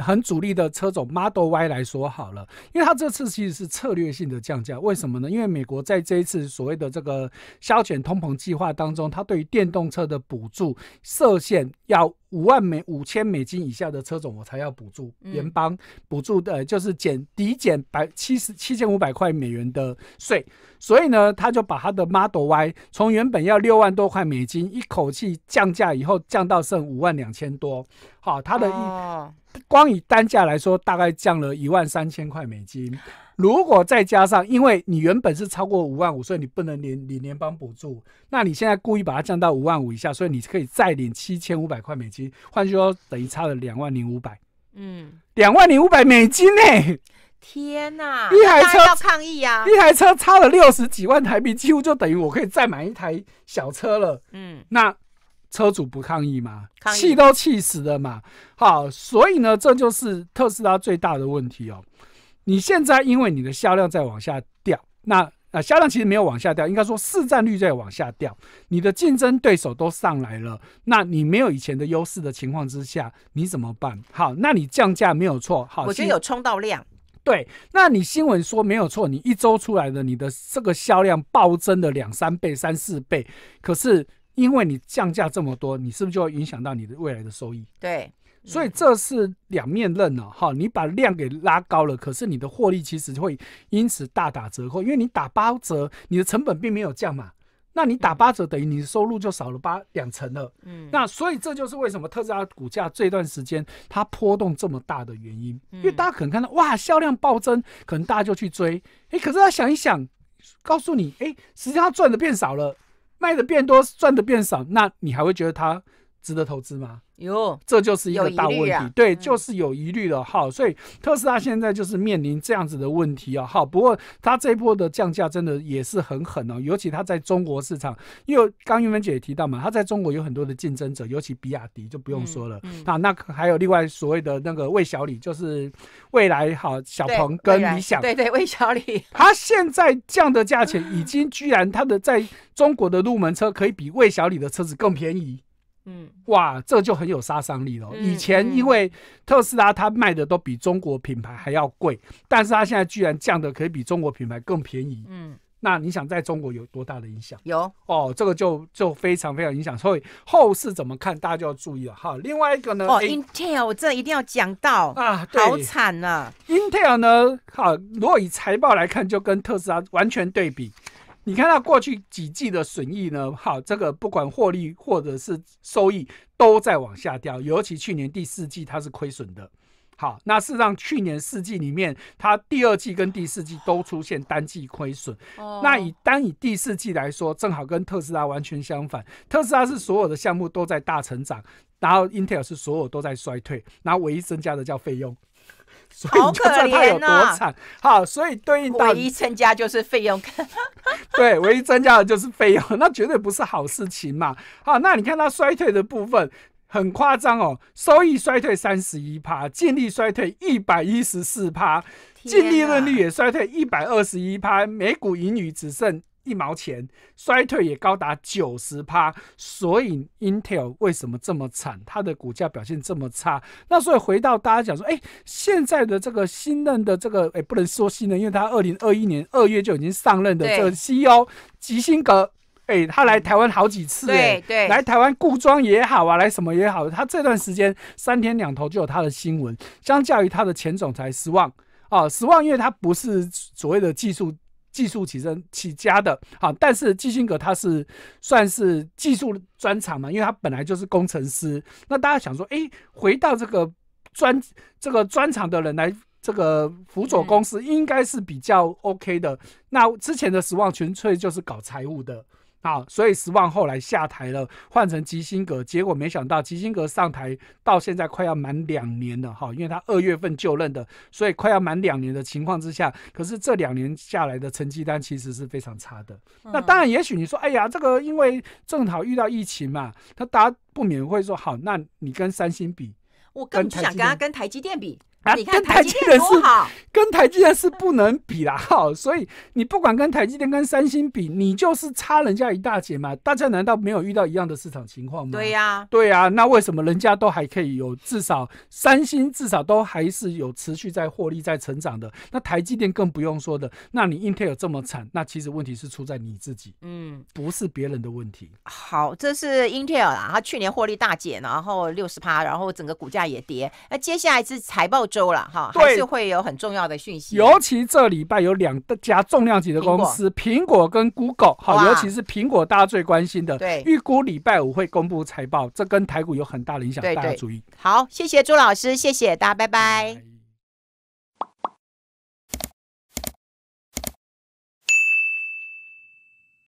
很主力的车种 Model Y 来说好了，因为它这次其实是策略性的降价，为什么呢？因为美国在这一次所谓的这个削减通膨计划当中，它对于电动车的补助设限，要五万美五千美金以下的车种我才要补助联邦补助的，就是减抵减百七十七千五百块美元的税，所以呢，他就把他的 Model Y 从原本要六万多块美金，一口气降价以后降到剩五万两千多。好，它的一光以单价来说，大概降了一万三千块美金。如果再加上，因为你原本是超过五万五，所以你不能领领联邦补助。那你现在故意把它降到五万五以下，所以你可以再领七千五百块美金。换句话说，等于差了两万零五百。嗯，两万零五百美金呢？天哪！一台车要抗议啊！一台车差了六十几万台币，几乎就等于我可以再买一台小车了。嗯，那。车主不抗议吗？气都气死了嘛！好，所以呢，这就是特斯拉最大的问题哦。你现在因为你的销量在往下掉，那啊，销量其实没有往下掉，应该说市占率在往下掉。你的竞争对手都上来了，那你没有以前的优势的情况之下，你怎么办？好，那你降价没有错。好，我觉得有冲到量。对，那你新闻说没有错，你一周出来的你的这个销量暴增了两三倍、三四倍，可是。因为你降价这么多，你是不是就会影响到你的未来的收益？对，所以这是两面刃呢，哈，你把量给拉高了，可是你的获利其实会因此大打折扣，因为你打八折，你的成本并没有降嘛，那你打八折等于你的收入就少了八两成了，嗯，那所以这就是为什么特斯拉股价这段时间它波动这么大的原因，因为大家可能看到哇销量暴增，可能大家就去追，哎，可是他想一想，告诉你，哎，实际上赚的变少了。卖的变多，赚的变少，那你还会觉得他？值得投资吗？有，这就是一个大问题，对，就是有疑虑了哈。所以特斯拉现在就是面临这样子的问题啊。好，不过它这一波的降价真的也是很狠哦，尤其它在中国市场，因为刚云文姐也提到嘛，它在中国有很多的竞争者，尤其比亚迪就不用说了啊。那还有另外所谓的那个魏小李，就是未来好小鹏跟理想，对对，魏小李，(laughs) 他现在降的价钱已经居然他的在中国的入门车可以比魏小李的车子更便宜。嗯，哇，这就很有杀伤力了。以前因为特斯拉它卖的都比中国品牌还要贵，但是它现在居然降的可以比中国品牌更便宜。嗯，那你想在中国有多大的影响？有哦，这个就就非常非常影响。所以后市怎么看，大家就要注意了哈。另外一个呢，哦，Intel，我这一定要讲到啊，好惨啊。Intel 呢，好，如果以财报来看，就跟特斯拉完全对比。你看到过去几季的损益呢？好，这个不管获利或者是收益都在往下掉，尤其去年第四季它是亏损的。好，那是让去年四季里面，它第二季跟第四季都出现单季亏损。哦。那以单以第四季来说，正好跟特斯拉完全相反。特斯拉是所有的项目都在大成长，然后 Intel 是所有都在衰退，然后唯一增加的叫费用。所以你就知道他有多惨，好，所以对应唯一增加就是费用，(laughs) 对，唯一增加的就是费用，那绝对不是好事情嘛。好，那你看它衰退的部分很夸张哦，收益衰退三十一趴，净利衰退一百一十四趴，净利润率也衰退一百二十一趴，每股盈余只剩。一毛钱，衰退也高达九十趴，所以 Intel 为什么这么惨？它的股价表现这么差？那所以回到大家讲说，哎，现在的这个新任的这个，哎，不能说新任，因为他二零二一年二月就已经上任的这个 CEO 吉辛格，哎，他来台湾好几次，哎，来台湾故庄也好啊，来什么也好，他这段时间三天两头就有他的新闻。相较于他的前总裁失旺，啊，失旺因为他不是所谓的技术。技术起身起家的，啊，但是基辛格他是算是技术专长嘛，因为他本来就是工程师。那大家想说，哎，回到这个专这个专长的人来这个辅佐公司，应该是比较 OK 的。那之前的十望纯粹就是搞财务的。好，所以十万后来下台了，换成基辛格，结果没想到基辛格上台到现在快要满两年了，哈，因为他二月份就任的，所以快要满两年的情况之下，可是这两年下来的成绩单其实是非常差的。那当然，也许你说，哎呀，这个因为正好遇到疫情嘛，他大家不免会说，好，那你跟三星比，我更不想跟他跟台积电比。啊，跟台积电是跟台积电是不能比的 (laughs) 哈，所以你不管跟台积电、跟三星比，你就是差人家一大截嘛。大家难道没有遇到一样的市场情况吗？对呀，对呀。那为什么人家都还可以有，至少三星至少都还是有持续在获利、在成长的？那台积电更不用说的。那你 Intel 这么惨，那其实问题是出在你自己，嗯，不是别人的问题。好，这是 Intel，它去年获利大减，然后六十趴，然后整个股价也跌。那接下来是财报。周了哈，还是会有很重要的讯息。尤其这礼拜有两家重量级的公司，苹果跟 Google，哈，尤其是苹果，大家最关心的，对，预估礼拜五会公布财报，这跟台股有很大的影响，大家注意。好，谢谢朱老师，谢谢大家，拜拜。